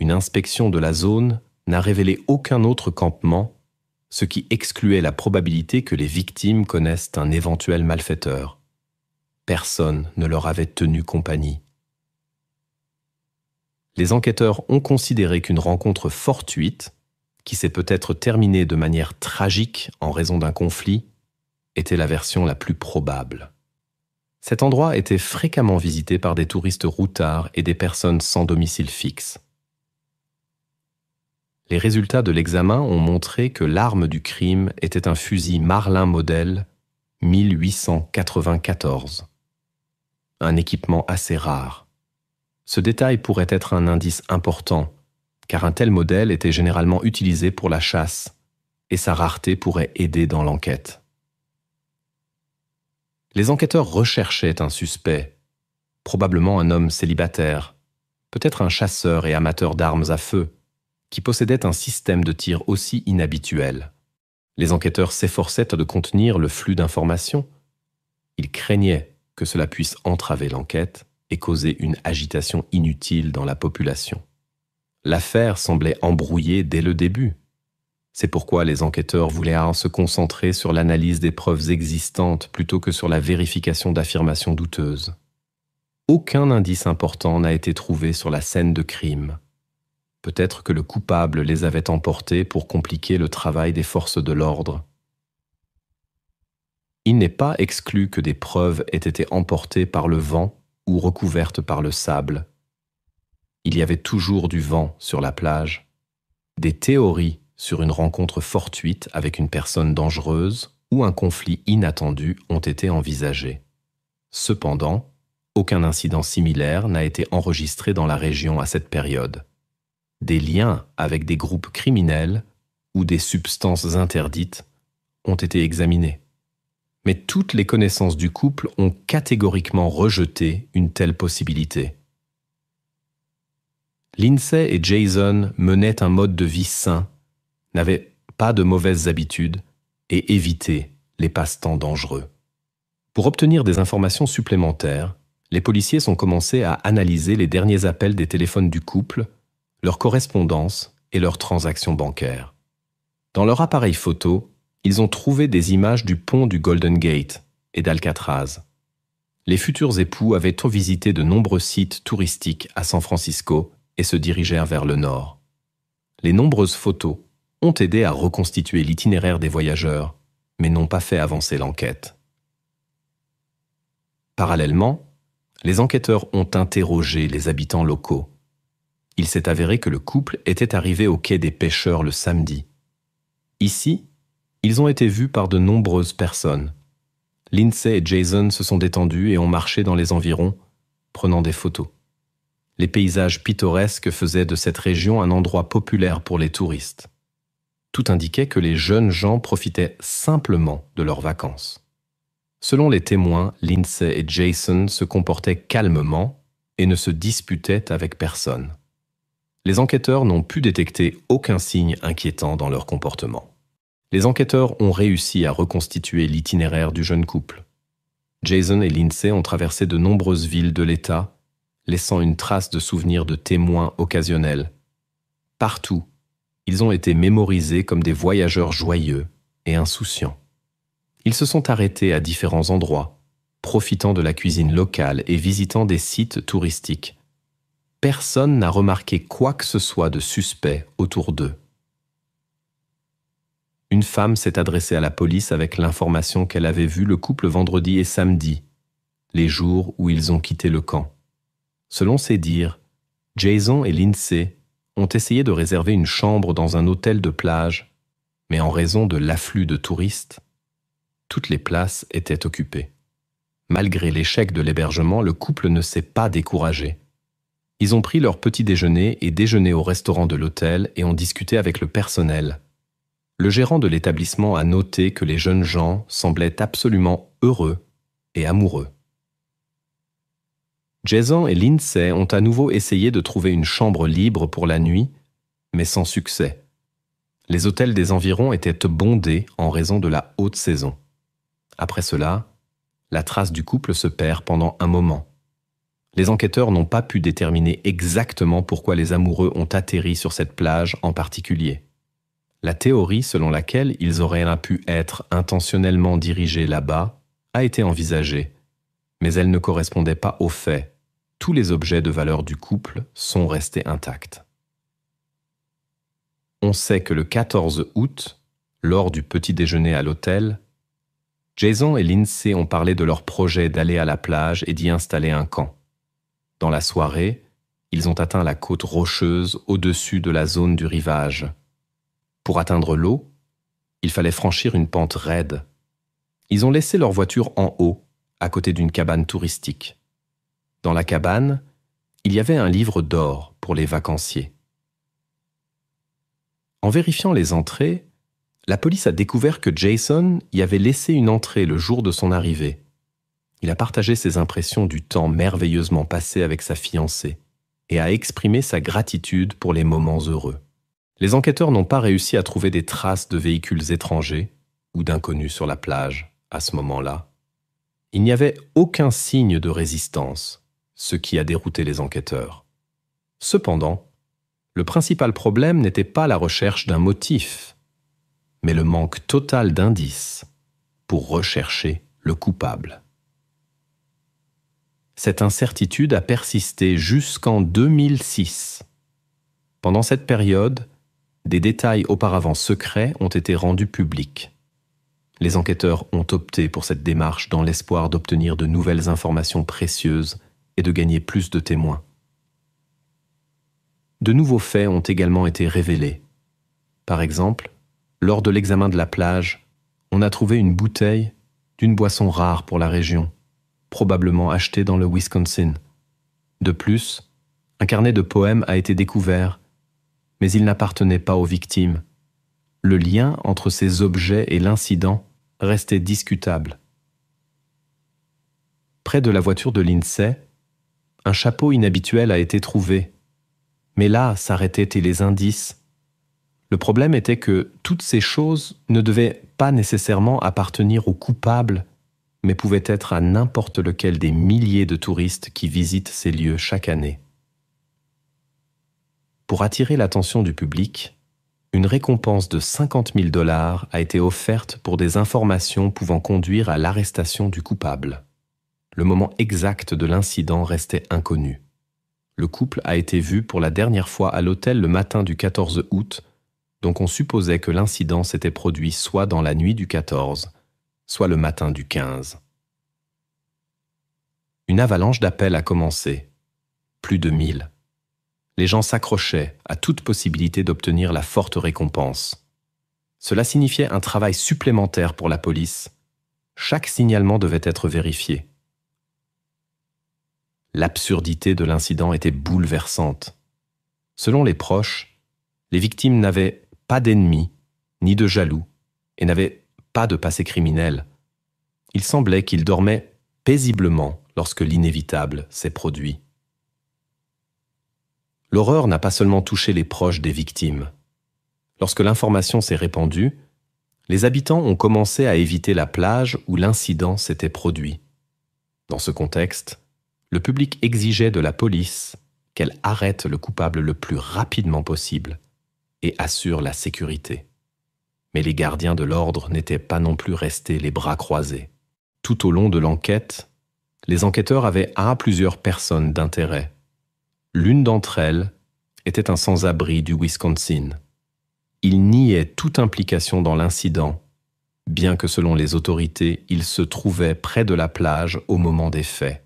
Une inspection de la zone n'a révélé aucun autre campement, ce qui excluait la probabilité que les victimes connaissent un éventuel malfaiteur. Personne ne leur avait tenu compagnie. Les enquêteurs ont considéré qu'une rencontre fortuite, qui s'est peut-être terminée de manière tragique en raison d'un conflit, était la version la plus probable. Cet endroit était fréquemment visité par des touristes routards et des personnes sans domicile fixe. Les résultats de l'examen ont montré que l'arme du crime était un fusil Marlin modèle 1894. Un équipement assez rare. Ce détail pourrait être un indice important, car un tel modèle était généralement utilisé pour la chasse, et sa rareté pourrait aider dans l'enquête. Les enquêteurs recherchaient un suspect, probablement un homme célibataire, peut-être un chasseur et amateur d'armes à feu, qui possédait un système de tir aussi inhabituel. Les enquêteurs s'efforçaient de contenir le flux d'informations. Ils craignaient que cela puisse entraver l'enquête et causer une agitation inutile dans la population. L'affaire semblait embrouillée dès le début. C'est pourquoi les enquêteurs voulaient se concentrer sur l'analyse des preuves existantes plutôt que sur la vérification d'affirmations douteuses. Aucun indice important n'a été trouvé sur la scène de crime, Peut-être que le coupable les avait emportés pour compliquer le travail des forces de l'ordre. Il n'est pas exclu que des preuves aient été emportées par le vent ou recouvertes par le sable. Il y avait toujours du vent sur la plage. Des théories sur une rencontre fortuite avec une personne dangereuse ou un conflit inattendu ont été envisagées. Cependant, aucun incident similaire n'a été enregistré dans la région à cette période des liens avec des groupes criminels ou des substances interdites ont été examinés. Mais toutes les connaissances du couple ont catégoriquement rejeté une telle possibilité. Lindsay et Jason menaient un mode de vie sain, n'avaient pas de mauvaises habitudes et évitaient les passe-temps dangereux. Pour obtenir des informations supplémentaires, les policiers ont commencé à analyser les derniers appels des téléphones du couple leurs correspondance et leurs transactions bancaires. Dans leur appareil photo, ils ont trouvé des images du pont du Golden Gate et d'Alcatraz. Les futurs époux avaient visité de nombreux sites touristiques à San Francisco et se dirigèrent vers le nord. Les nombreuses photos ont aidé à reconstituer l'itinéraire des voyageurs, mais n'ont pas fait avancer l'enquête. Parallèlement, les enquêteurs ont interrogé les habitants locaux il s'est avéré que le couple était arrivé au quai des pêcheurs le samedi. Ici, ils ont été vus par de nombreuses personnes. Lindsay et Jason se sont détendus et ont marché dans les environs, prenant des photos. Les paysages pittoresques faisaient de cette région un endroit populaire pour les touristes. Tout indiquait que les jeunes gens profitaient simplement de leurs vacances. Selon les témoins, Lindsay et Jason se comportaient calmement et ne se disputaient avec personne les enquêteurs n'ont pu détecter aucun signe inquiétant dans leur comportement. Les enquêteurs ont réussi à reconstituer l'itinéraire du jeune couple. Jason et Lindsay ont traversé de nombreuses villes de l'État, laissant une trace de souvenirs de témoins occasionnels. Partout, ils ont été mémorisés comme des voyageurs joyeux et insouciants. Ils se sont arrêtés à différents endroits, profitant de la cuisine locale et visitant des sites touristiques personne n'a remarqué quoi que ce soit de suspect autour d'eux. Une femme s'est adressée à la police avec l'information qu'elle avait vu le couple vendredi et samedi, les jours où ils ont quitté le camp. Selon ses dires, Jason et Lindsay ont essayé de réserver une chambre dans un hôtel de plage, mais en raison de l'afflux de touristes, toutes les places étaient occupées. Malgré l'échec de l'hébergement, le couple ne s'est pas découragé. Ils ont pris leur petit déjeuner et déjeuné au restaurant de l'hôtel et ont discuté avec le personnel. Le gérant de l'établissement a noté que les jeunes gens semblaient absolument heureux et amoureux. Jason et Lindsay ont à nouveau essayé de trouver une chambre libre pour la nuit, mais sans succès. Les hôtels des environs étaient bondés en raison de la haute saison. Après cela, la trace du couple se perd pendant un moment. Les enquêteurs n'ont pas pu déterminer exactement pourquoi les amoureux ont atterri sur cette plage en particulier. La théorie selon laquelle ils auraient pu être intentionnellement dirigés là-bas a été envisagée, mais elle ne correspondait pas aux faits. Tous les objets de valeur du couple sont restés intacts. On sait que le 14 août, lors du petit déjeuner à l'hôtel, Jason et Lindsay ont parlé de leur projet d'aller à la plage et d'y installer un camp. Dans la soirée, ils ont atteint la côte rocheuse au-dessus de la zone du rivage. Pour atteindre l'eau, il fallait franchir une pente raide. Ils ont laissé leur voiture en haut, à côté d'une cabane touristique. Dans la cabane, il y avait un livre d'or pour les vacanciers. En vérifiant les entrées, la police a découvert que Jason y avait laissé une entrée le jour de son arrivée. Il a partagé ses impressions du temps merveilleusement passé avec sa fiancée et a exprimé sa gratitude pour les moments heureux. Les enquêteurs n'ont pas réussi à trouver des traces de véhicules étrangers ou d'inconnus sur la plage à ce moment-là. Il n'y avait aucun signe de résistance, ce qui a dérouté les enquêteurs. Cependant, le principal problème n'était pas la recherche d'un motif, mais le manque total d'indices pour rechercher le coupable cette incertitude a persisté jusqu'en 2006. Pendant cette période, des détails auparavant secrets ont été rendus publics. Les enquêteurs ont opté pour cette démarche dans l'espoir d'obtenir de nouvelles informations précieuses et de gagner plus de témoins. De nouveaux faits ont également été révélés. Par exemple, lors de l'examen de la plage, on a trouvé une bouteille d'une boisson rare pour la région, probablement acheté dans le Wisconsin. De plus, un carnet de poèmes a été découvert, mais il n'appartenait pas aux victimes. Le lien entre ces objets et l'incident restait discutable. Près de la voiture de Lindsay, un chapeau inhabituel a été trouvé. Mais là s'arrêtaient les indices. Le problème était que toutes ces choses ne devaient pas nécessairement appartenir au coupable mais pouvait être à n'importe lequel des milliers de touristes qui visitent ces lieux chaque année. Pour attirer l'attention du public, une récompense de 50 000 dollars a été offerte pour des informations pouvant conduire à l'arrestation du coupable. Le moment exact de l'incident restait inconnu. Le couple a été vu pour la dernière fois à l'hôtel le matin du 14 août, donc on supposait que l'incident s'était produit soit dans la nuit du 14, soit le matin du 15. Une avalanche d'appels a commencé. Plus de mille. Les gens s'accrochaient à toute possibilité d'obtenir la forte récompense. Cela signifiait un travail supplémentaire pour la police. Chaque signalement devait être vérifié. L'absurdité de l'incident était bouleversante. Selon les proches, les victimes n'avaient pas d'ennemis, ni de jaloux, et n'avaient pas de passé criminel. Il semblait qu'il dormait paisiblement lorsque l'inévitable s'est produit. L'horreur n'a pas seulement touché les proches des victimes. Lorsque l'information s'est répandue, les habitants ont commencé à éviter la plage où l'incident s'était produit. Dans ce contexte, le public exigeait de la police qu'elle arrête le coupable le plus rapidement possible et assure la sécurité. Mais les gardiens de l'ordre n'étaient pas non plus restés les bras croisés. Tout au long de l'enquête, les enquêteurs avaient à plusieurs personnes d'intérêt. L'une d'entre elles était un sans-abri du Wisconsin. Il niait toute implication dans l'incident, bien que selon les autorités, il se trouvait près de la plage au moment des faits.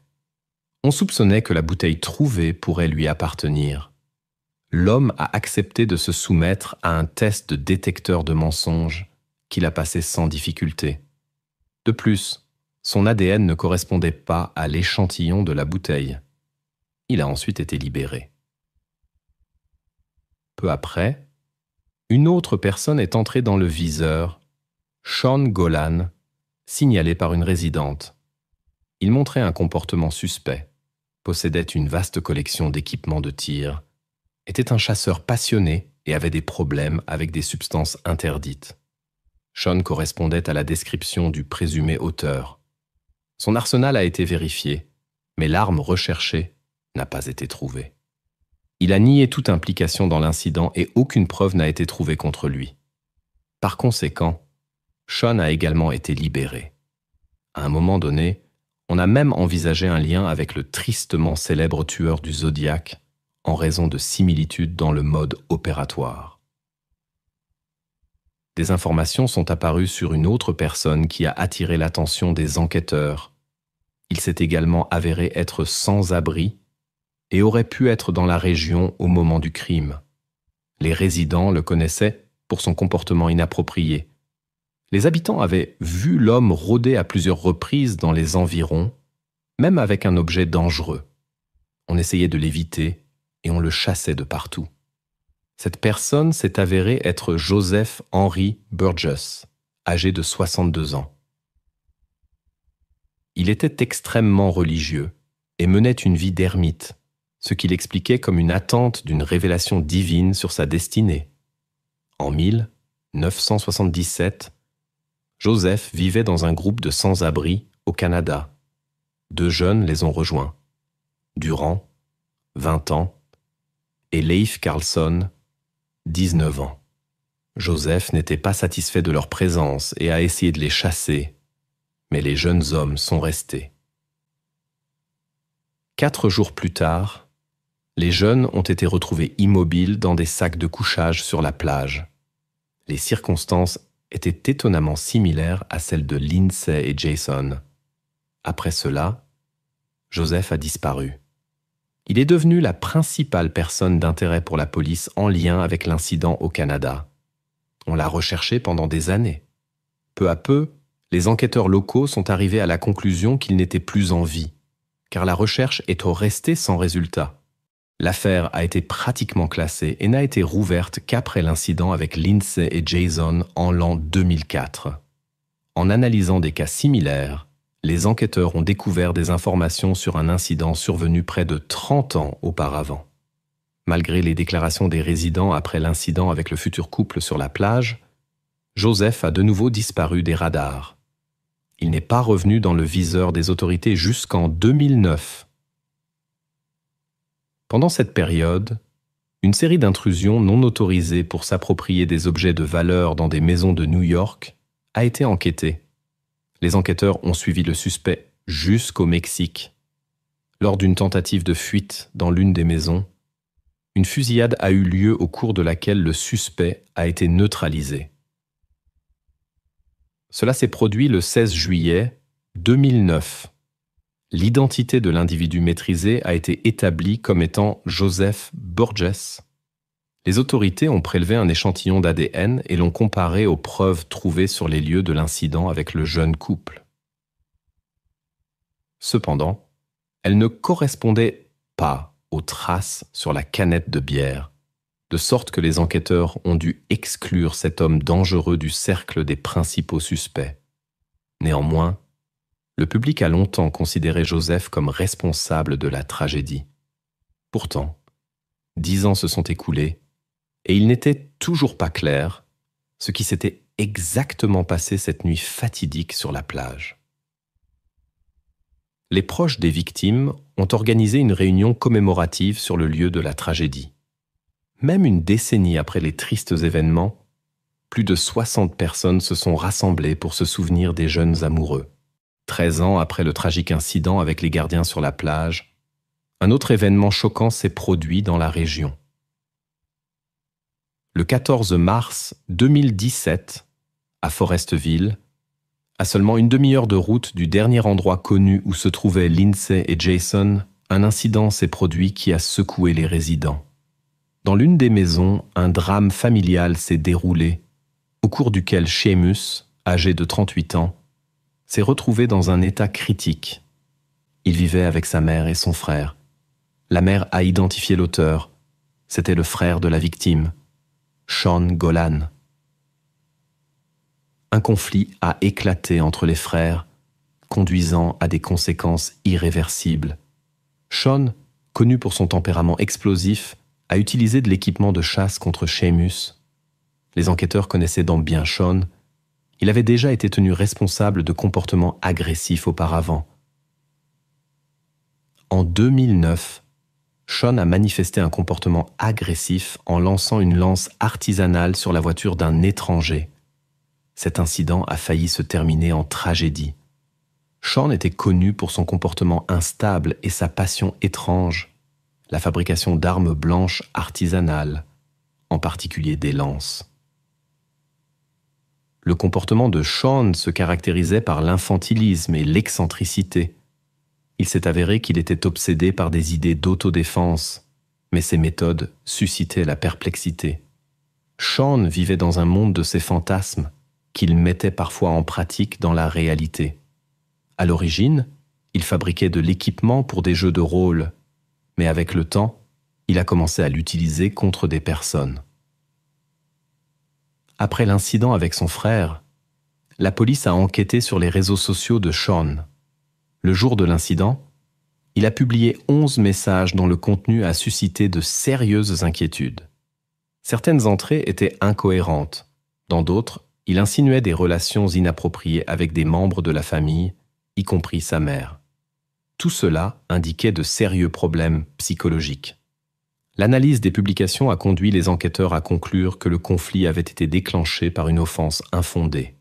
On soupçonnait que la bouteille trouvée pourrait lui appartenir l'homme a accepté de se soumettre à un test de détecteur de mensonges qu'il a passé sans difficulté. De plus, son ADN ne correspondait pas à l'échantillon de la bouteille. Il a ensuite été libéré. Peu après, une autre personne est entrée dans le viseur, Sean Golan, signalé par une résidente. Il montrait un comportement suspect, possédait une vaste collection d'équipements de tir, était un chasseur passionné et avait des problèmes avec des substances interdites. Sean correspondait à la description du présumé auteur. Son arsenal a été vérifié, mais l'arme recherchée n'a pas été trouvée. Il a nié toute implication dans l'incident et aucune preuve n'a été trouvée contre lui. Par conséquent, Sean a également été libéré. À un moment donné, on a même envisagé un lien avec le tristement célèbre tueur du Zodiac, en raison de similitudes dans le mode opératoire. Des informations sont apparues sur une autre personne qui a attiré l'attention des enquêteurs. Il s'est également avéré être sans abri et aurait pu être dans la région au moment du crime. Les résidents le connaissaient pour son comportement inapproprié. Les habitants avaient vu l'homme rôder à plusieurs reprises dans les environs, même avec un objet dangereux. On essayait de l'éviter, et on le chassait de partout. Cette personne s'est avérée être Joseph Henry Burgess, âgé de 62 ans. Il était extrêmement religieux et menait une vie d'ermite, ce qu'il expliquait comme une attente d'une révélation divine sur sa destinée. En 1977, Joseph vivait dans un groupe de sans-abri au Canada. Deux jeunes les ont rejoints. Durant 20 ans, et Leif Carlson, 19 ans. Joseph n'était pas satisfait de leur présence et a essayé de les chasser, mais les jeunes hommes sont restés. Quatre jours plus tard, les jeunes ont été retrouvés immobiles dans des sacs de couchage sur la plage. Les circonstances étaient étonnamment similaires à celles de Lindsay et Jason. Après cela, Joseph a disparu. Il est devenu la principale personne d'intérêt pour la police en lien avec l'incident au Canada. On l'a recherché pendant des années. Peu à peu, les enquêteurs locaux sont arrivés à la conclusion qu'il n'était plus en vie, car la recherche est au sans résultat. L'affaire a été pratiquement classée et n'a été rouverte qu'après l'incident avec Lindsay et Jason en l'an 2004. En analysant des cas similaires, les enquêteurs ont découvert des informations sur un incident survenu près de 30 ans auparavant. Malgré les déclarations des résidents après l'incident avec le futur couple sur la plage, Joseph a de nouveau disparu des radars. Il n'est pas revenu dans le viseur des autorités jusqu'en 2009. Pendant cette période, une série d'intrusions non autorisées pour s'approprier des objets de valeur dans des maisons de New York a été enquêtée les enquêteurs ont suivi le suspect jusqu'au Mexique. Lors d'une tentative de fuite dans l'une des maisons, une fusillade a eu lieu au cours de laquelle le suspect a été neutralisé. Cela s'est produit le 16 juillet 2009. L'identité de l'individu maîtrisé a été établie comme étant Joseph Borges, les autorités ont prélevé un échantillon d'ADN et l'ont comparé aux preuves trouvées sur les lieux de l'incident avec le jeune couple. Cependant, elle ne correspondait pas aux traces sur la canette de bière, de sorte que les enquêteurs ont dû exclure cet homme dangereux du cercle des principaux suspects. Néanmoins, le public a longtemps considéré Joseph comme responsable de la tragédie. Pourtant, dix ans se sont écoulés et il n'était toujours pas clair ce qui s'était exactement passé cette nuit fatidique sur la plage. Les proches des victimes ont organisé une réunion commémorative sur le lieu de la tragédie. Même une décennie après les tristes événements, plus de 60 personnes se sont rassemblées pour se souvenir des jeunes amoureux. 13 ans après le tragique incident avec les gardiens sur la plage, un autre événement choquant s'est produit dans la région le 14 mars 2017 à Forestville, à seulement une demi-heure de route du dernier endroit connu où se trouvaient Lindsay et Jason, un incident s'est produit qui a secoué les résidents. Dans l'une des maisons, un drame familial s'est déroulé, au cours duquel Seamus, âgé de 38 ans, s'est retrouvé dans un état critique. Il vivait avec sa mère et son frère. La mère a identifié l'auteur. C'était le frère de la victime. Sean Golan. Un conflit a éclaté entre les frères, conduisant à des conséquences irréversibles. Sean, connu pour son tempérament explosif, a utilisé de l'équipement de chasse contre Seamus. Les enquêteurs connaissaient donc bien Sean. Il avait déjà été tenu responsable de comportements agressifs auparavant. En 2009, Sean a manifesté un comportement agressif en lançant une lance artisanale sur la voiture d'un étranger. Cet incident a failli se terminer en tragédie. Sean était connu pour son comportement instable et sa passion étrange, la fabrication d'armes blanches artisanales, en particulier des lances. Le comportement de Sean se caractérisait par l'infantilisme et l'excentricité. Il s'est avéré qu'il était obsédé par des idées d'autodéfense, mais ses méthodes suscitaient la perplexité. Sean vivait dans un monde de ses fantasmes, qu'il mettait parfois en pratique dans la réalité. À l'origine, il fabriquait de l'équipement pour des jeux de rôle, mais avec le temps, il a commencé à l'utiliser contre des personnes. Après l'incident avec son frère, la police a enquêté sur les réseaux sociaux de Sean le jour de l'incident, il a publié 11 messages dont le contenu a suscité de sérieuses inquiétudes. Certaines entrées étaient incohérentes. Dans d'autres, il insinuait des relations inappropriées avec des membres de la famille, y compris sa mère. Tout cela indiquait de sérieux problèmes psychologiques. L'analyse des publications a conduit les enquêteurs à conclure que le conflit avait été déclenché par une offense infondée.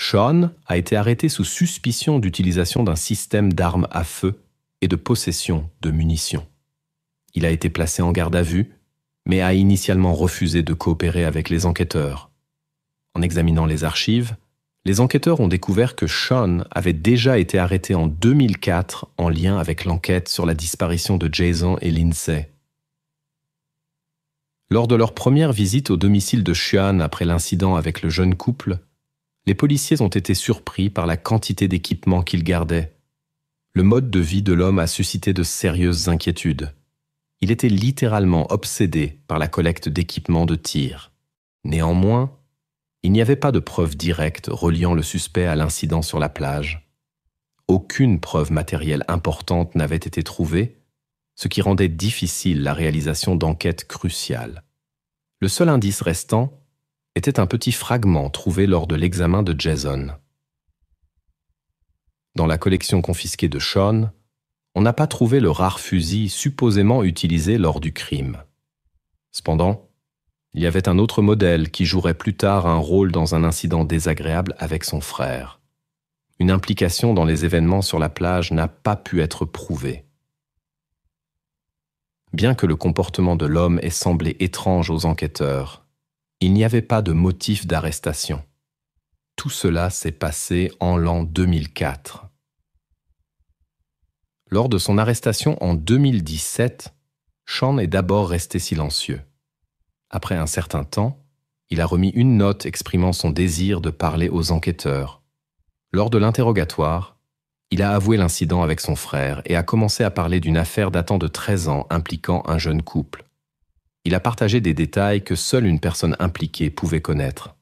Sean a été arrêté sous suspicion d'utilisation d'un système d'armes à feu et de possession de munitions. Il a été placé en garde à vue, mais a initialement refusé de coopérer avec les enquêteurs. En examinant les archives, les enquêteurs ont découvert que Sean avait déjà été arrêté en 2004 en lien avec l'enquête sur la disparition de Jason et Lindsay. Lors de leur première visite au domicile de Sean après l'incident avec le jeune couple, les policiers ont été surpris par la quantité d'équipements qu'ils gardaient. Le mode de vie de l'homme a suscité de sérieuses inquiétudes. Il était littéralement obsédé par la collecte d'équipements de tir. Néanmoins, il n'y avait pas de preuve directe reliant le suspect à l'incident sur la plage. Aucune preuve matérielle importante n'avait été trouvée, ce qui rendait difficile la réalisation d'enquêtes cruciales. Le seul indice restant était un petit fragment trouvé lors de l'examen de Jason. Dans la collection confisquée de Sean, on n'a pas trouvé le rare fusil supposément utilisé lors du crime. Cependant, il y avait un autre modèle qui jouerait plus tard un rôle dans un incident désagréable avec son frère. Une implication dans les événements sur la plage n'a pas pu être prouvée. Bien que le comportement de l'homme ait semblé étrange aux enquêteurs, il n'y avait pas de motif d'arrestation. Tout cela s'est passé en l'an 2004. Lors de son arrestation en 2017, Sean est d'abord resté silencieux. Après un certain temps, il a remis une note exprimant son désir de parler aux enquêteurs. Lors de l'interrogatoire, il a avoué l'incident avec son frère et a commencé à parler d'une affaire datant de 13 ans impliquant un jeune couple il a partagé des détails que seule une personne impliquée pouvait connaître.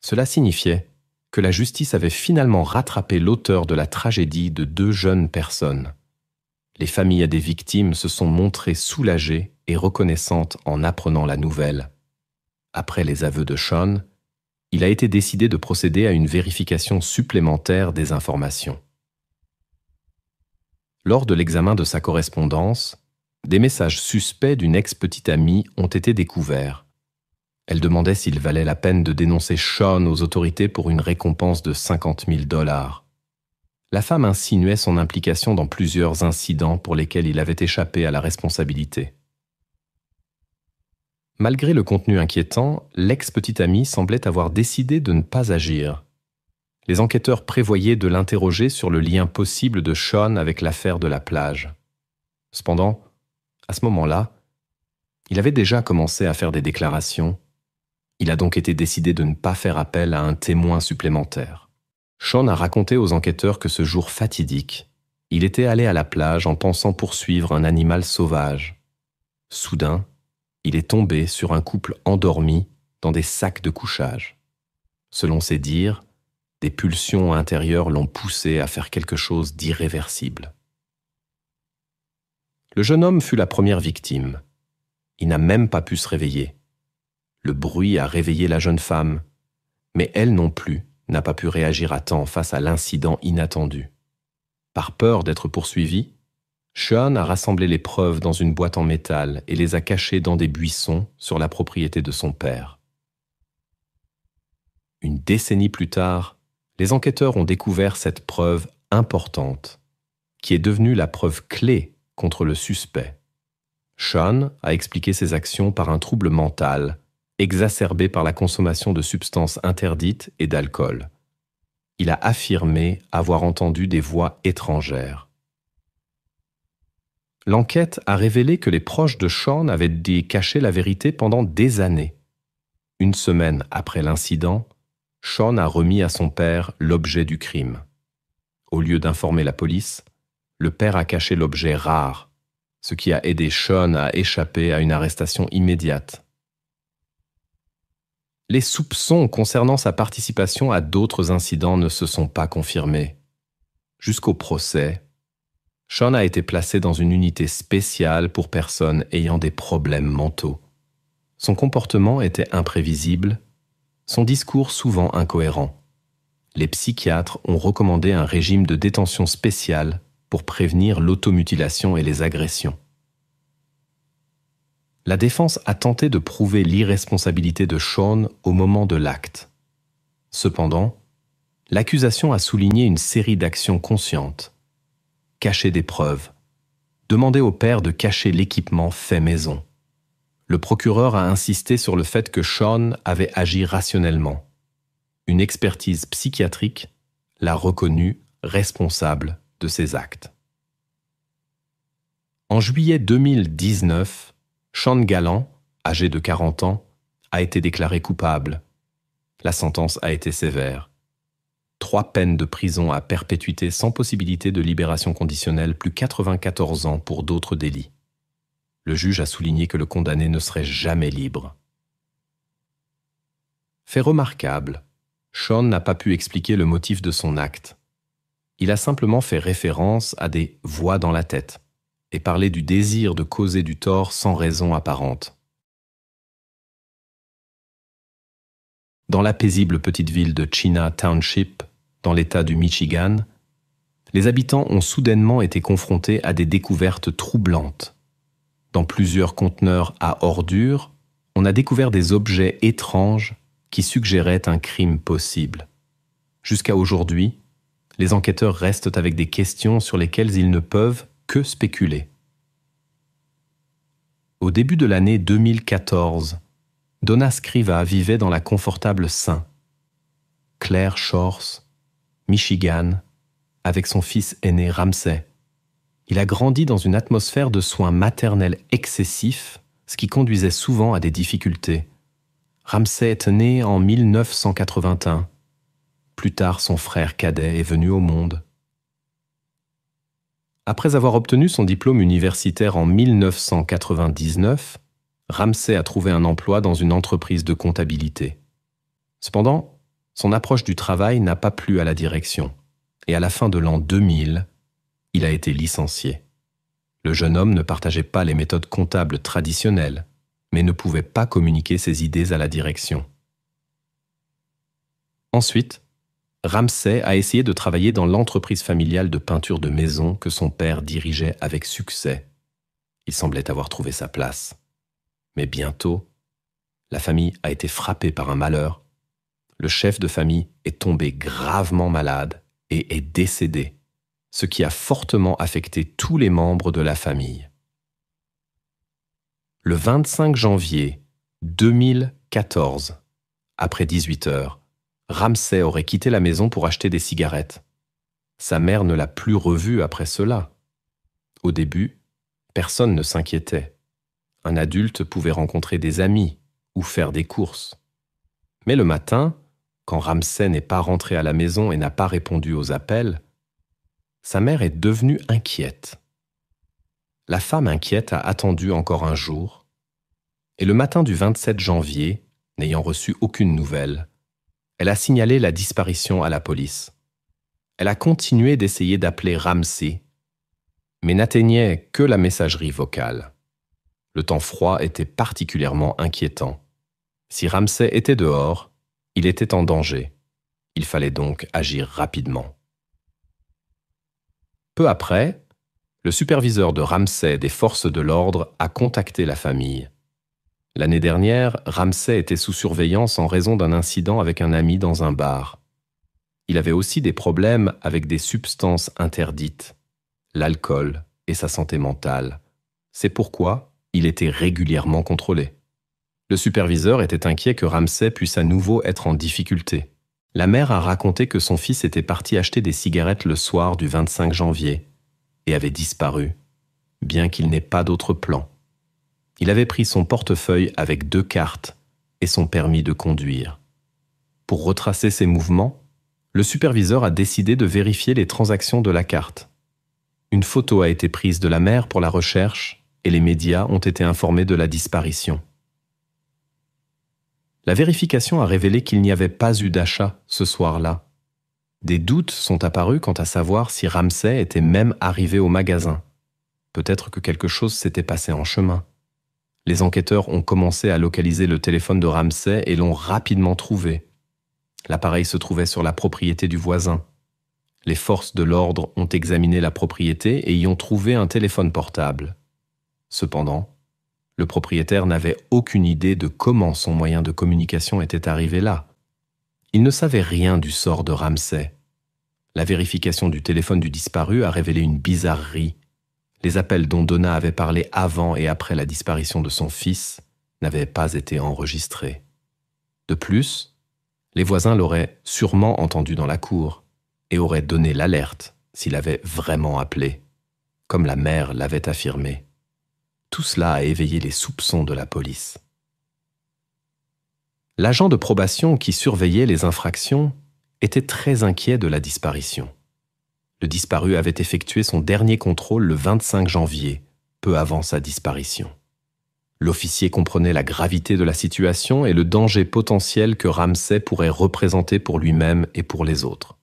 Cela signifiait que la justice avait finalement rattrapé l'auteur de la tragédie de deux jeunes personnes. Les familles des victimes se sont montrées soulagées et reconnaissantes en apprenant la nouvelle. Après les aveux de Sean, il a été décidé de procéder à une vérification supplémentaire des informations. Lors de l'examen de sa correspondance, des messages suspects d'une ex-petite amie ont été découverts. Elle demandait s'il valait la peine de dénoncer Sean aux autorités pour une récompense de 50 000 dollars. La femme insinuait son implication dans plusieurs incidents pour lesquels il avait échappé à la responsabilité. Malgré le contenu inquiétant, l'ex-petite amie semblait avoir décidé de ne pas agir. Les enquêteurs prévoyaient de l'interroger sur le lien possible de Sean avec l'affaire de la plage. Cependant, à ce moment-là, il avait déjà commencé à faire des déclarations. Il a donc été décidé de ne pas faire appel à un témoin supplémentaire. Sean a raconté aux enquêteurs que ce jour fatidique, il était allé à la plage en pensant poursuivre un animal sauvage. Soudain, il est tombé sur un couple endormi dans des sacs de couchage. Selon ses dires, des pulsions intérieures l'ont poussé à faire quelque chose d'irréversible. Le jeune homme fut la première victime. Il n'a même pas pu se réveiller. Le bruit a réveillé la jeune femme, mais elle non plus n'a pas pu réagir à temps face à l'incident inattendu. Par peur d'être poursuivi, Sean a rassemblé les preuves dans une boîte en métal et les a cachées dans des buissons sur la propriété de son père. Une décennie plus tard, les enquêteurs ont découvert cette preuve importante, qui est devenue la preuve clé contre le suspect. Sean a expliqué ses actions par un trouble mental, exacerbé par la consommation de substances interdites et d'alcool. Il a affirmé avoir entendu des voix étrangères. L'enquête a révélé que les proches de Sean avaient dit la vérité pendant des années. Une semaine après l'incident, Sean a remis à son père l'objet du crime. Au lieu d'informer la police, le père a caché l'objet rare, ce qui a aidé Sean à échapper à une arrestation immédiate. Les soupçons concernant sa participation à d'autres incidents ne se sont pas confirmés. Jusqu'au procès, Sean a été placé dans une unité spéciale pour personnes ayant des problèmes mentaux. Son comportement était imprévisible, son discours souvent incohérent. Les psychiatres ont recommandé un régime de détention spécial pour prévenir l'automutilation et les agressions. La défense a tenté de prouver l'irresponsabilité de Sean au moment de l'acte. Cependant, l'accusation a souligné une série d'actions conscientes. Cacher des preuves. Demander au père de cacher l'équipement fait maison. Le procureur a insisté sur le fait que Sean avait agi rationnellement. Une expertise psychiatrique l'a reconnu responsable de ses actes. En juillet 2019, Sean Galland, âgé de 40 ans, a été déclaré coupable. La sentence a été sévère. Trois peines de prison à perpétuité sans possibilité de libération conditionnelle, plus 94 ans pour d'autres délits. Le juge a souligné que le condamné ne serait jamais libre. Fait remarquable, Sean n'a pas pu expliquer le motif de son acte. Il a simplement fait référence à des voix dans la tête et parlé du désir de causer du tort sans raison apparente. Dans la paisible petite ville de China Township, dans l'État du Michigan, les habitants ont soudainement été confrontés à des découvertes troublantes. Dans plusieurs conteneurs à ordures, on a découvert des objets étranges qui suggéraient un crime possible. Jusqu'à aujourd'hui, les enquêteurs restent avec des questions sur lesquelles ils ne peuvent que spéculer. Au début de l'année 2014, Donna Scriva vivait dans la confortable Saint, Claire Shores, Michigan, avec son fils aîné Ramsey. Il a grandi dans une atmosphère de soins maternels excessifs, ce qui conduisait souvent à des difficultés. Ramsey est né en 1981. Plus tard, son frère cadet est venu au monde. Après avoir obtenu son diplôme universitaire en 1999, Ramsey a trouvé un emploi dans une entreprise de comptabilité. Cependant, son approche du travail n'a pas plu à la direction, et à la fin de l'an 2000, il a été licencié. Le jeune homme ne partageait pas les méthodes comptables traditionnelles, mais ne pouvait pas communiquer ses idées à la direction. Ensuite, Ramsay a essayé de travailler dans l'entreprise familiale de peinture de maison que son père dirigeait avec succès. Il semblait avoir trouvé sa place. Mais bientôt, la famille a été frappée par un malheur. Le chef de famille est tombé gravement malade et est décédé, ce qui a fortement affecté tous les membres de la famille. Le 25 janvier 2014, après 18 heures, Ramsay aurait quitté la maison pour acheter des cigarettes. Sa mère ne l'a plus revue après cela. Au début, personne ne s'inquiétait. Un adulte pouvait rencontrer des amis ou faire des courses. Mais le matin, quand Ramsay n'est pas rentré à la maison et n'a pas répondu aux appels, sa mère est devenue inquiète. La femme inquiète a attendu encore un jour, et le matin du 27 janvier, n'ayant reçu aucune nouvelle, elle a signalé la disparition à la police. Elle a continué d'essayer d'appeler Ramsey, mais n'atteignait que la messagerie vocale. Le temps froid était particulièrement inquiétant. Si Ramsey était dehors, il était en danger. Il fallait donc agir rapidement. Peu après, le superviseur de Ramsey des forces de l'ordre a contacté la famille L'année dernière, Ramsay était sous surveillance en raison d'un incident avec un ami dans un bar. Il avait aussi des problèmes avec des substances interdites, l'alcool et sa santé mentale. C'est pourquoi il était régulièrement contrôlé. Le superviseur était inquiet que Ramsay puisse à nouveau être en difficulté. La mère a raconté que son fils était parti acheter des cigarettes le soir du 25 janvier et avait disparu, bien qu'il n'ait pas d'autre plan. Il avait pris son portefeuille avec deux cartes et son permis de conduire. Pour retracer ses mouvements, le superviseur a décidé de vérifier les transactions de la carte. Une photo a été prise de la mère pour la recherche et les médias ont été informés de la disparition. La vérification a révélé qu'il n'y avait pas eu d'achat ce soir-là. Des doutes sont apparus quant à savoir si Ramsay était même arrivé au magasin. Peut-être que quelque chose s'était passé en chemin. Les enquêteurs ont commencé à localiser le téléphone de Ramsay et l'ont rapidement trouvé. L'appareil se trouvait sur la propriété du voisin. Les forces de l'ordre ont examiné la propriété et y ont trouvé un téléphone portable. Cependant, le propriétaire n'avait aucune idée de comment son moyen de communication était arrivé là. Il ne savait rien du sort de Ramsay. La vérification du téléphone du disparu a révélé une bizarrerie les appels dont Donna avait parlé avant et après la disparition de son fils n'avaient pas été enregistrés. De plus, les voisins l'auraient sûrement entendu dans la cour et auraient donné l'alerte s'il avait vraiment appelé, comme la mère l'avait affirmé. Tout cela a éveillé les soupçons de la police. L'agent de probation qui surveillait les infractions était très inquiet de la disparition. Le disparu avait effectué son dernier contrôle le 25 janvier, peu avant sa disparition. L'officier comprenait la gravité de la situation et le danger potentiel que Ramsay pourrait représenter pour lui-même et pour les autres.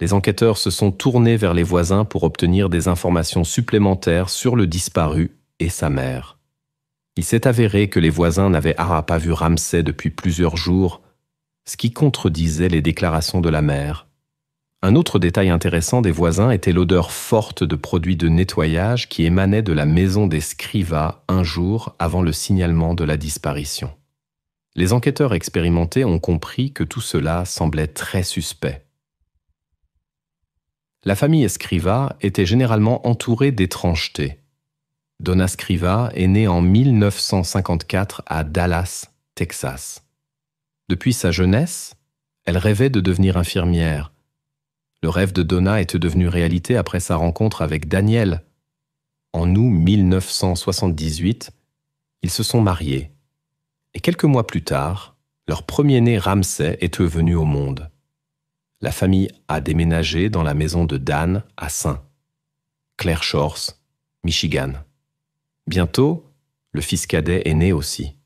Les enquêteurs se sont tournés vers les voisins pour obtenir des informations supplémentaires sur le disparu et sa mère. Il s'est avéré que les voisins n'avaient pas vu Ramsay depuis plusieurs jours, ce qui contredisait les déclarations de la mère un autre détail intéressant des voisins était l'odeur forte de produits de nettoyage qui émanait de la maison des Scriva un jour avant le signalement de la disparition. Les enquêteurs expérimentés ont compris que tout cela semblait très suspect. La famille Escriva était généralement entourée d'étrangetés. Donna Scriva est née en 1954 à Dallas, Texas. Depuis sa jeunesse, elle rêvait de devenir infirmière, le rêve de Donna était devenu réalité après sa rencontre avec Daniel. En août 1978, ils se sont mariés. Et quelques mois plus tard, leur premier-né Ramsay est venu au monde. La famille a déménagé dans la maison de Dan à Saint. Claire Shores, Michigan. Bientôt, le fils cadet est né aussi.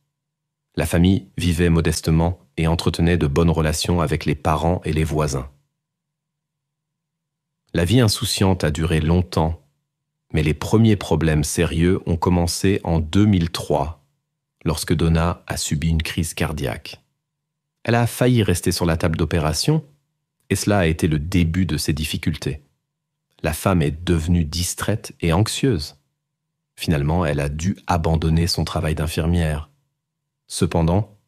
La famille vivait modestement et entretenait de bonnes relations avec les parents et les voisins. La vie insouciante a duré longtemps, mais les premiers problèmes sérieux ont commencé en 2003, lorsque Donna a subi une crise cardiaque. Elle a failli rester sur la table d'opération, et cela a été le début de ses difficultés. La femme est devenue distraite et anxieuse. Finalement, elle a dû abandonner son travail d'infirmière. Cependant,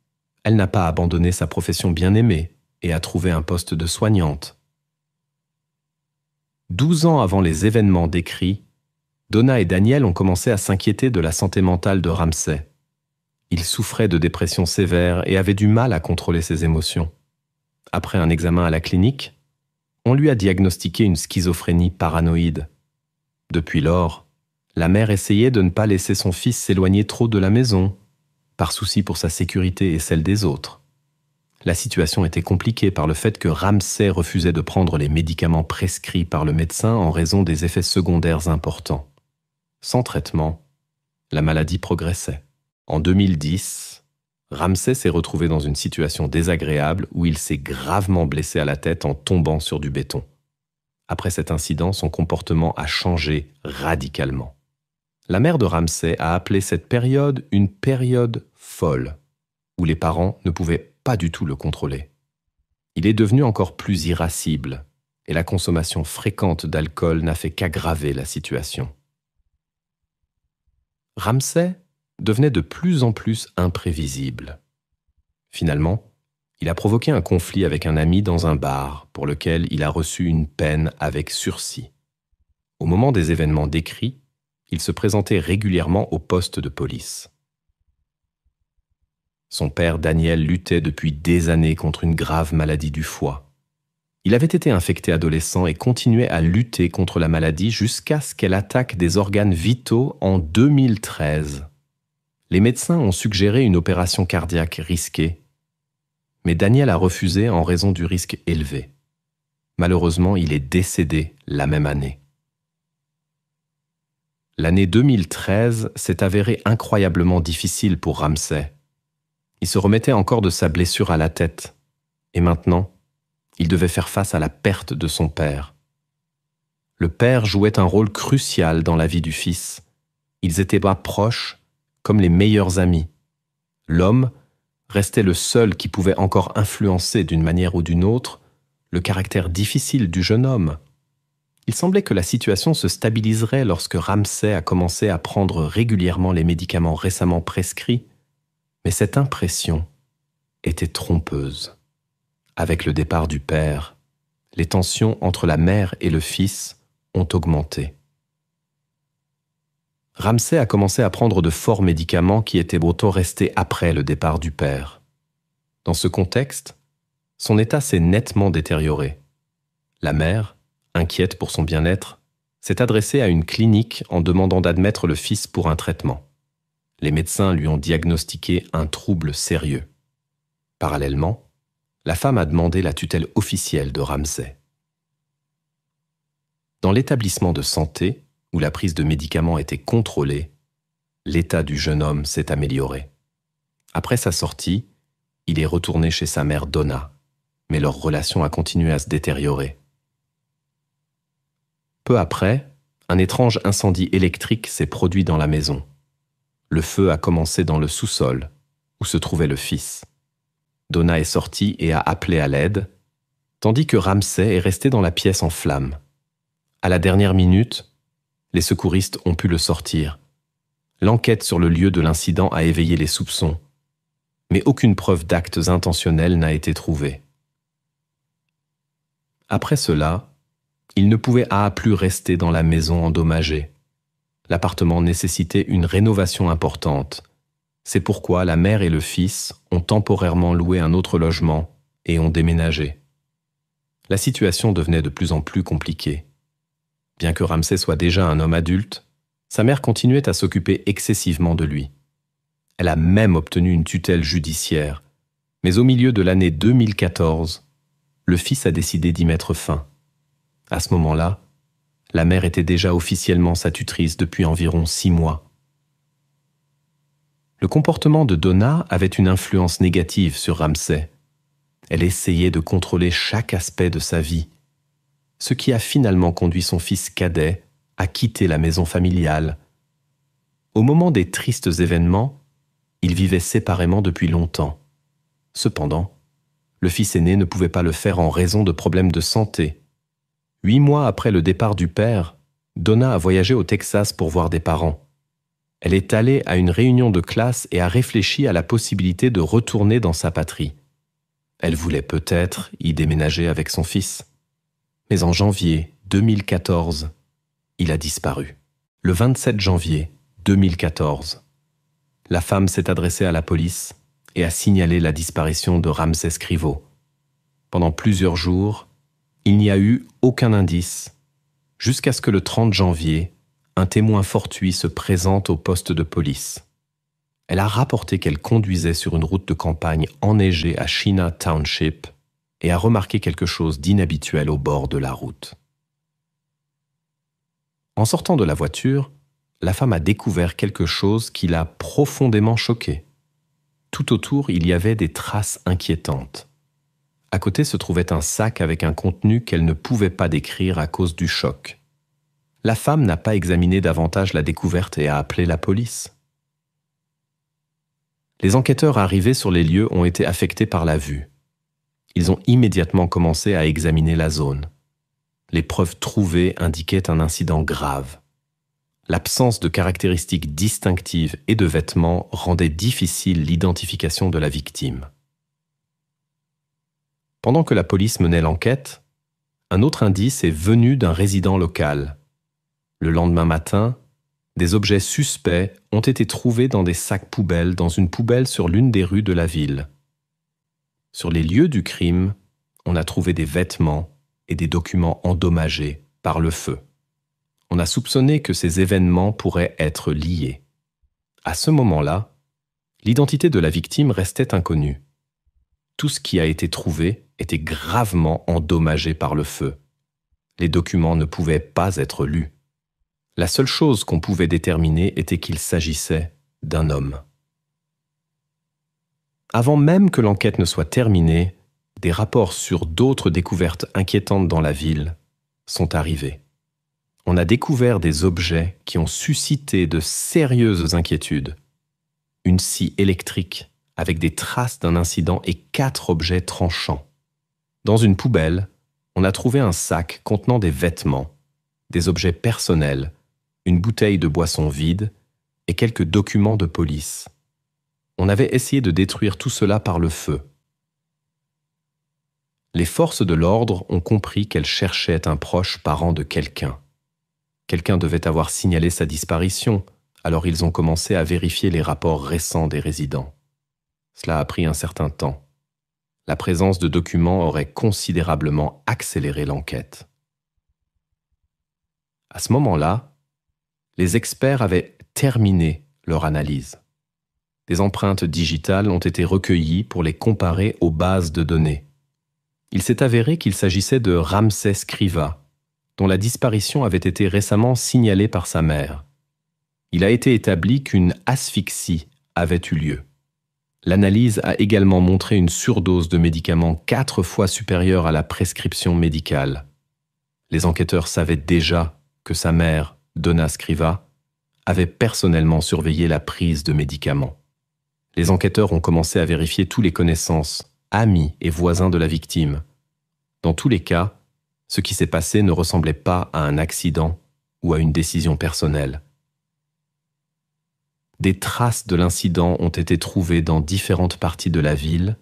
elle n'a pas abandonné sa profession bien-aimée et a trouvé un poste de soignante. Douze ans avant les événements décrits, Donna et Daniel ont commencé à s'inquiéter de la santé mentale de Ramsey. Il souffrait de dépression sévère et avait du mal à contrôler ses émotions. Après un examen à la clinique, on lui a diagnostiqué une schizophrénie paranoïde. Depuis lors, la mère essayait de ne pas laisser son fils s'éloigner trop de la maison, par souci pour sa sécurité et celle des autres. La situation était compliquée par le fait que Ramsay refusait de prendre les médicaments prescrits par le médecin en raison des effets secondaires importants. Sans traitement, la maladie progressait. En 2010, Ramsay s'est retrouvé dans une situation désagréable où il s'est gravement blessé à la tête en tombant sur du béton. Après cet incident, son comportement a changé radicalement. La mère de Ramsay a appelé cette période une période folle, où les parents ne pouvaient pas du tout le contrôler. Il est devenu encore plus irascible, et la consommation fréquente d'alcool n'a fait qu'aggraver la situation. Ramsay devenait de plus en plus imprévisible. Finalement, il a provoqué un conflit avec un ami dans un bar pour lequel il a reçu une peine avec sursis. Au moment des événements décrits, il se présentait régulièrement au poste de police. Son père Daniel luttait depuis des années contre une grave maladie du foie. Il avait été infecté adolescent et continuait à lutter contre la maladie jusqu'à ce qu'elle attaque des organes vitaux en 2013. Les médecins ont suggéré une opération cardiaque risquée, mais Daniel a refusé en raison du risque élevé. Malheureusement, il est décédé la même année. L'année 2013 s'est avérée incroyablement difficile pour Ramsay. Il se remettait encore de sa blessure à la tête. Et maintenant, il devait faire face à la perte de son père. Le père jouait un rôle crucial dans la vie du fils. Ils étaient bas proches, comme les meilleurs amis. L'homme restait le seul qui pouvait encore influencer d'une manière ou d'une autre le caractère difficile du jeune homme. Il semblait que la situation se stabiliserait lorsque Ramsay a commencé à prendre régulièrement les médicaments récemment prescrits mais cette impression était trompeuse. Avec le départ du père, les tensions entre la mère et le fils ont augmenté. Ramsay a commencé à prendre de forts médicaments qui étaient pourtant restés après le départ du père. Dans ce contexte, son état s'est nettement détérioré. La mère, inquiète pour son bien-être, s'est adressée à une clinique en demandant d'admettre le fils pour un traitement les médecins lui ont diagnostiqué un trouble sérieux. Parallèlement, la femme a demandé la tutelle officielle de Ramsay. Dans l'établissement de santé, où la prise de médicaments était contrôlée, l'état du jeune homme s'est amélioré. Après sa sortie, il est retourné chez sa mère Donna, mais leur relation a continué à se détériorer. Peu après, un étrange incendie électrique s'est produit dans la maison. Le feu a commencé dans le sous-sol, où se trouvait le fils. Donna est sortie et a appelé à l'aide, tandis que Ramsay est resté dans la pièce en flammes. À la dernière minute, les secouristes ont pu le sortir. L'enquête sur le lieu de l'incident a éveillé les soupçons, mais aucune preuve d'actes intentionnels n'a été trouvée. Après cela, il ne pouvait plus rester dans la maison endommagée. L'appartement nécessitait une rénovation importante. C'est pourquoi la mère et le fils ont temporairement loué un autre logement et ont déménagé. La situation devenait de plus en plus compliquée. Bien que Ramsay soit déjà un homme adulte, sa mère continuait à s'occuper excessivement de lui. Elle a même obtenu une tutelle judiciaire, mais au milieu de l'année 2014, le fils a décidé d'y mettre fin. À ce moment-là, la mère était déjà officiellement sa tutrice depuis environ six mois. Le comportement de Donna avait une influence négative sur Ramsay. Elle essayait de contrôler chaque aspect de sa vie, ce qui a finalement conduit son fils cadet à quitter la maison familiale. Au moment des tristes événements, ils vivaient séparément depuis longtemps. Cependant, le fils aîné ne pouvait pas le faire en raison de problèmes de santé Huit mois après le départ du père, Donna a voyagé au Texas pour voir des parents. Elle est allée à une réunion de classe et a réfléchi à la possibilité de retourner dans sa patrie. Elle voulait peut-être y déménager avec son fils. Mais en janvier 2014, il a disparu. Le 27 janvier 2014, la femme s'est adressée à la police et a signalé la disparition de Ramsès Scrivo. Pendant plusieurs jours, il n'y a eu aucun indice, jusqu'à ce que le 30 janvier, un témoin fortuit se présente au poste de police. Elle a rapporté qu'elle conduisait sur une route de campagne enneigée à China Township et a remarqué quelque chose d'inhabituel au bord de la route. En sortant de la voiture, la femme a découvert quelque chose qui l'a profondément choquée. Tout autour, il y avait des traces inquiétantes. À côté se trouvait un sac avec un contenu qu'elle ne pouvait pas décrire à cause du choc. La femme n'a pas examiné davantage la découverte et a appelé la police. Les enquêteurs arrivés sur les lieux ont été affectés par la vue. Ils ont immédiatement commencé à examiner la zone. Les preuves trouvées indiquaient un incident grave. L'absence de caractéristiques distinctives et de vêtements rendait difficile l'identification de la victime. Pendant que la police menait l'enquête, un autre indice est venu d'un résident local. Le lendemain matin, des objets suspects ont été trouvés dans des sacs poubelles dans une poubelle sur l'une des rues de la ville. Sur les lieux du crime, on a trouvé des vêtements et des documents endommagés par le feu. On a soupçonné que ces événements pourraient être liés. À ce moment-là, l'identité de la victime restait inconnue. Tout ce qui a été trouvé étaient gravement endommagés par le feu. Les documents ne pouvaient pas être lus. La seule chose qu'on pouvait déterminer était qu'il s'agissait d'un homme. Avant même que l'enquête ne soit terminée, des rapports sur d'autres découvertes inquiétantes dans la ville sont arrivés. On a découvert des objets qui ont suscité de sérieuses inquiétudes. Une scie électrique avec des traces d'un incident et quatre objets tranchants. Dans une poubelle, on a trouvé un sac contenant des vêtements, des objets personnels, une bouteille de boisson vide et quelques documents de police. On avait essayé de détruire tout cela par le feu. Les forces de l'ordre ont compris qu'elles cherchaient un proche parent de quelqu'un. Quelqu'un devait avoir signalé sa disparition, alors ils ont commencé à vérifier les rapports récents des résidents. Cela a pris un certain temps la présence de documents aurait considérablement accéléré l'enquête. À ce moment-là, les experts avaient terminé leur analyse. Des empreintes digitales ont été recueillies pour les comparer aux bases de données. Il s'est avéré qu'il s'agissait de Ramsès Kriva, dont la disparition avait été récemment signalée par sa mère. Il a été établi qu'une asphyxie avait eu lieu. L'analyse a également montré une surdose de médicaments quatre fois supérieure à la prescription médicale. Les enquêteurs savaient déjà que sa mère, Donna Scriva, avait personnellement surveillé la prise de médicaments. Les enquêteurs ont commencé à vérifier tous les connaissances, amis et voisins de la victime. Dans tous les cas, ce qui s'est passé ne ressemblait pas à un accident ou à une décision personnelle. Des traces de l'incident ont été trouvées dans différentes parties de la ville,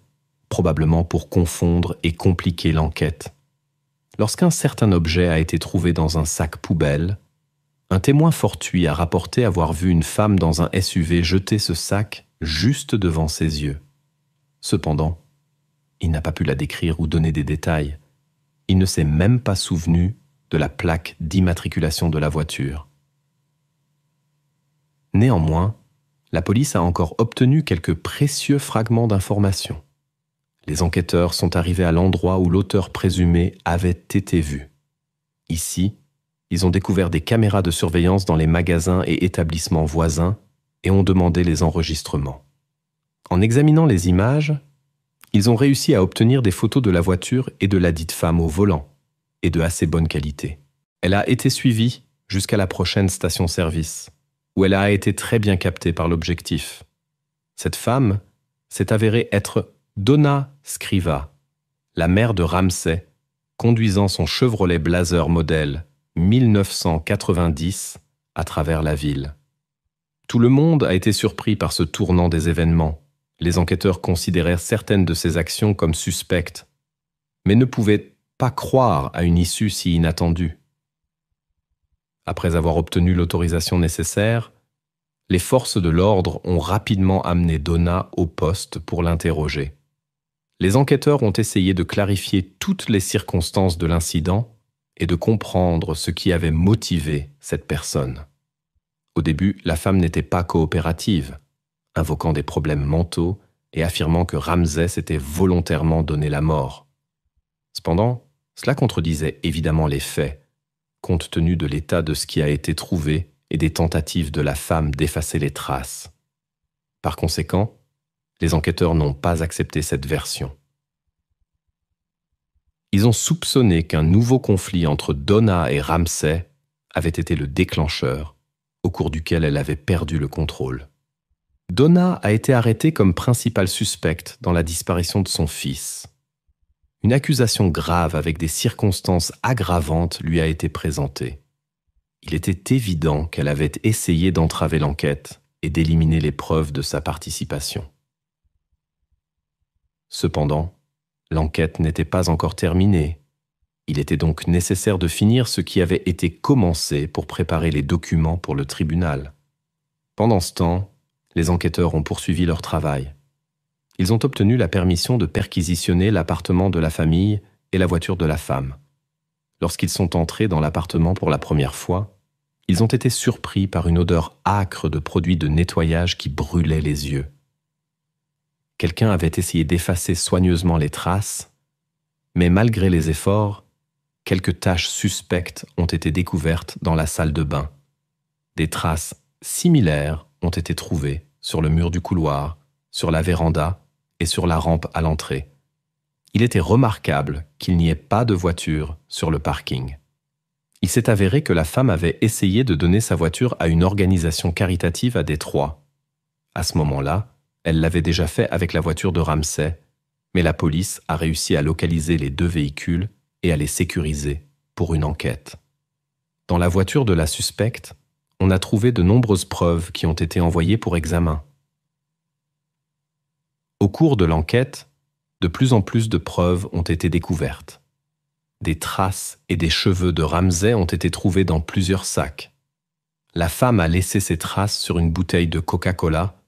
probablement pour confondre et compliquer l'enquête. Lorsqu'un certain objet a été trouvé dans un sac poubelle, un témoin fortuit a rapporté avoir vu une femme dans un SUV jeter ce sac juste devant ses yeux. Cependant, il n'a pas pu la décrire ou donner des détails. Il ne s'est même pas souvenu de la plaque d'immatriculation de la voiture. Néanmoins, la police a encore obtenu quelques précieux fragments d'informations. Les enquêteurs sont arrivés à l'endroit où l'auteur présumé avait été vu. Ici, ils ont découvert des caméras de surveillance dans les magasins et établissements voisins et ont demandé les enregistrements. En examinant les images, ils ont réussi à obtenir des photos de la voiture et de la dite femme au volant, et de assez bonne qualité. Elle a été suivie jusqu'à la prochaine station-service où elle a été très bien captée par l'objectif. Cette femme s'est avérée être Donna Scriva, la mère de Ramsay, conduisant son Chevrolet Blazer modèle 1990 à travers la ville. Tout le monde a été surpris par ce tournant des événements. Les enquêteurs considérèrent certaines de ses actions comme suspectes, mais ne pouvaient pas croire à une issue si inattendue. Après avoir obtenu l'autorisation nécessaire, les forces de l'ordre ont rapidement amené Donna au poste pour l'interroger. Les enquêteurs ont essayé de clarifier toutes les circonstances de l'incident et de comprendre ce qui avait motivé cette personne. Au début, la femme n'était pas coopérative, invoquant des problèmes mentaux et affirmant que Ramsès s'était volontairement donné la mort. Cependant, cela contredisait évidemment les faits compte tenu de l'état de ce qui a été trouvé et des tentatives de la femme d'effacer les traces. Par conséquent, les enquêteurs n'ont pas accepté cette version. Ils ont soupçonné qu'un nouveau conflit entre Donna et Ramsay avait été le déclencheur, au cours duquel elle avait perdu le contrôle. Donna a été arrêtée comme principale suspecte dans la disparition de son fils une accusation grave avec des circonstances aggravantes lui a été présentée. Il était évident qu'elle avait essayé d'entraver l'enquête et d'éliminer les preuves de sa participation. Cependant, l'enquête n'était pas encore terminée. Il était donc nécessaire de finir ce qui avait été commencé pour préparer les documents pour le tribunal. Pendant ce temps, les enquêteurs ont poursuivi leur travail ils ont obtenu la permission de perquisitionner l'appartement de la famille et la voiture de la femme. Lorsqu'ils sont entrés dans l'appartement pour la première fois, ils ont été surpris par une odeur âcre de produits de nettoyage qui brûlait les yeux. Quelqu'un avait essayé d'effacer soigneusement les traces, mais malgré les efforts, quelques taches suspectes ont été découvertes dans la salle de bain. Des traces similaires ont été trouvées sur le mur du couloir, sur la véranda et sur la rampe à l'entrée. Il était remarquable qu'il n'y ait pas de voiture sur le parking. Il s'est avéré que la femme avait essayé de donner sa voiture à une organisation caritative à Détroit. À ce moment-là, elle l'avait déjà fait avec la voiture de Ramsay, mais la police a réussi à localiser les deux véhicules et à les sécuriser pour une enquête. Dans la voiture de la suspecte, on a trouvé de nombreuses preuves qui ont été envoyées pour examen. Au cours de l'enquête, de plus en plus de preuves ont été découvertes. Des traces et des cheveux de Ramsay ont été trouvés dans plusieurs sacs. La femme a laissé ses traces sur une bouteille de Coca-Cola,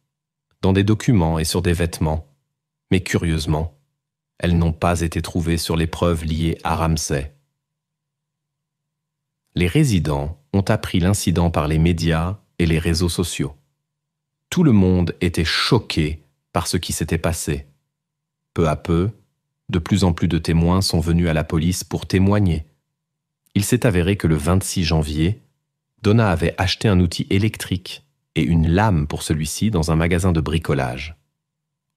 dans des documents et sur des vêtements, mais curieusement, elles n'ont pas été trouvées sur les preuves liées à Ramsay. Les résidents ont appris l'incident par les médias et les réseaux sociaux. Tout le monde était choqué par ce qui s'était passé. Peu à peu, de plus en plus de témoins sont venus à la police pour témoigner. Il s'est avéré que le 26 janvier, Donna avait acheté un outil électrique et une lame pour celui-ci dans un magasin de bricolage.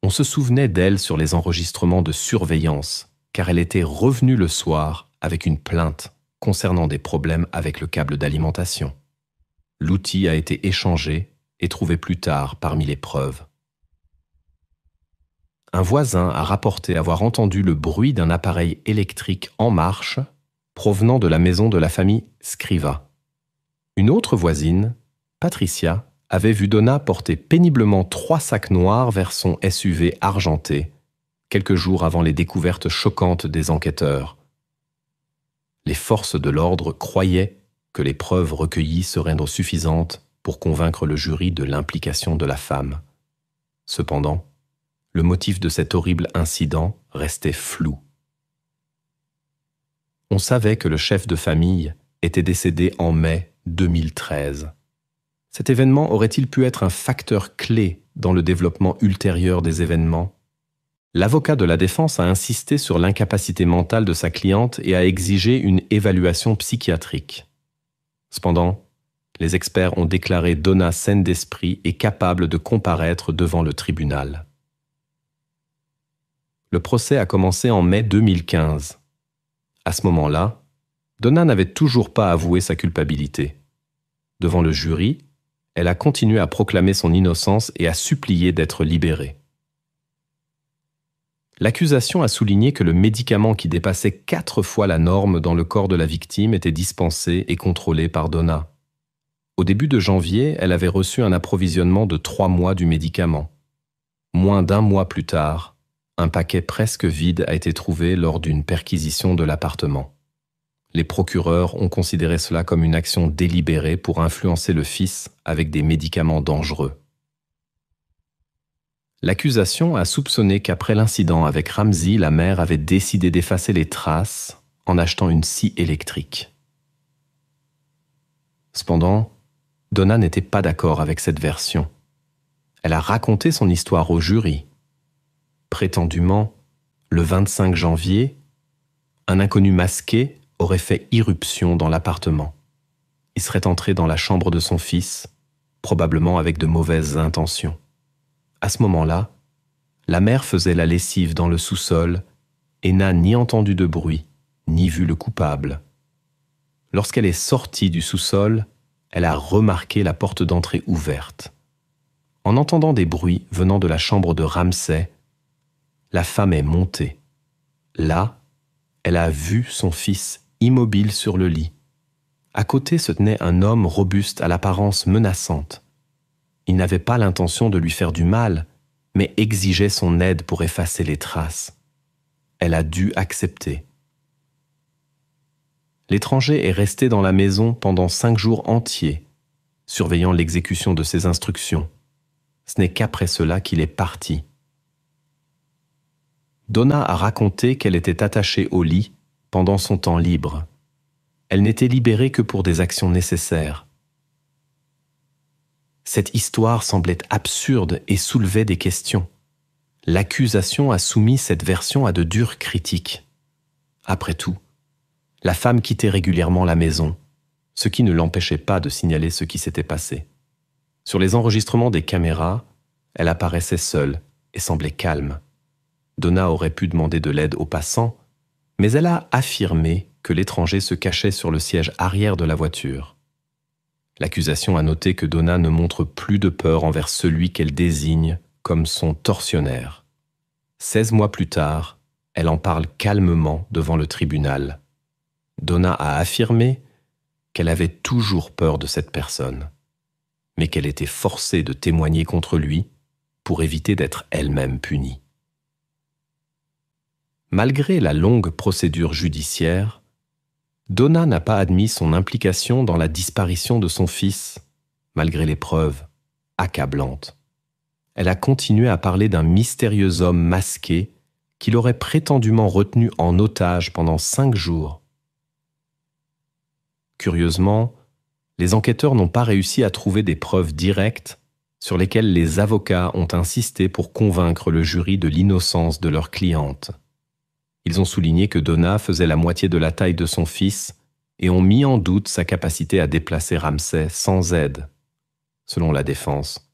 On se souvenait d'elle sur les enregistrements de surveillance, car elle était revenue le soir avec une plainte concernant des problèmes avec le câble d'alimentation. L'outil a été échangé et trouvé plus tard parmi les preuves un voisin a rapporté avoir entendu le bruit d'un appareil électrique en marche provenant de la maison de la famille Scriva. Une autre voisine, Patricia, avait vu Donna porter péniblement trois sacs noirs vers son SUV argenté, quelques jours avant les découvertes choquantes des enquêteurs. Les forces de l'ordre croyaient que les preuves recueillies seraient suffisantes pour convaincre le jury de l'implication de la femme. Cependant, le motif de cet horrible incident restait flou. On savait que le chef de famille était décédé en mai 2013. Cet événement aurait-il pu être un facteur clé dans le développement ultérieur des événements L'avocat de la défense a insisté sur l'incapacité mentale de sa cliente et a exigé une évaluation psychiatrique. Cependant, les experts ont déclaré Donna saine d'esprit et capable de comparaître devant le tribunal. Le procès a commencé en mai 2015. À ce moment-là, Donna n'avait toujours pas avoué sa culpabilité. Devant le jury, elle a continué à proclamer son innocence et à supplier d'être libérée. L'accusation a souligné que le médicament qui dépassait quatre fois la norme dans le corps de la victime était dispensé et contrôlé par Donna. Au début de janvier, elle avait reçu un approvisionnement de trois mois du médicament. Moins d'un mois plus tard, un paquet presque vide a été trouvé lors d'une perquisition de l'appartement. Les procureurs ont considéré cela comme une action délibérée pour influencer le fils avec des médicaments dangereux. L'accusation a soupçonné qu'après l'incident avec Ramsey, la mère avait décidé d'effacer les traces en achetant une scie électrique. Cependant, Donna n'était pas d'accord avec cette version. Elle a raconté son histoire au jury prétendument, le 25 janvier, un inconnu masqué aurait fait irruption dans l'appartement. Il serait entré dans la chambre de son fils, probablement avec de mauvaises intentions. À ce moment-là, la mère faisait la lessive dans le sous-sol et n'a ni entendu de bruit, ni vu le coupable. Lorsqu'elle est sortie du sous-sol, elle a remarqué la porte d'entrée ouverte. En entendant des bruits venant de la chambre de Ramsay, la femme est montée. Là, elle a vu son fils immobile sur le lit. À côté se tenait un homme robuste à l'apparence menaçante. Il n'avait pas l'intention de lui faire du mal, mais exigeait son aide pour effacer les traces. Elle a dû accepter. L'étranger est resté dans la maison pendant cinq jours entiers, surveillant l'exécution de ses instructions. Ce n'est qu'après cela qu'il est parti, Donna a raconté qu'elle était attachée au lit pendant son temps libre. Elle n'était libérée que pour des actions nécessaires. Cette histoire semblait absurde et soulevait des questions. L'accusation a soumis cette version à de dures critiques. Après tout, la femme quittait régulièrement la maison, ce qui ne l'empêchait pas de signaler ce qui s'était passé. Sur les enregistrements des caméras, elle apparaissait seule et semblait calme. Donna aurait pu demander de l'aide aux passants, mais elle a affirmé que l'étranger se cachait sur le siège arrière de la voiture. L'accusation a noté que Donna ne montre plus de peur envers celui qu'elle désigne comme son tortionnaire. Seize mois plus tard, elle en parle calmement devant le tribunal. Donna a affirmé qu'elle avait toujours peur de cette personne, mais qu'elle était forcée de témoigner contre lui pour éviter d'être elle-même punie. Malgré la longue procédure judiciaire, Donna n'a pas admis son implication dans la disparition de son fils, malgré les preuves accablantes. Elle a continué à parler d'un mystérieux homme masqué qui l'aurait prétendument retenu en otage pendant cinq jours. Curieusement, les enquêteurs n'ont pas réussi à trouver des preuves directes sur lesquelles les avocats ont insisté pour convaincre le jury de l'innocence de leur cliente. Ils ont souligné que Donna faisait la moitié de la taille de son fils et ont mis en doute sa capacité à déplacer Ramsay sans aide. Selon la défense,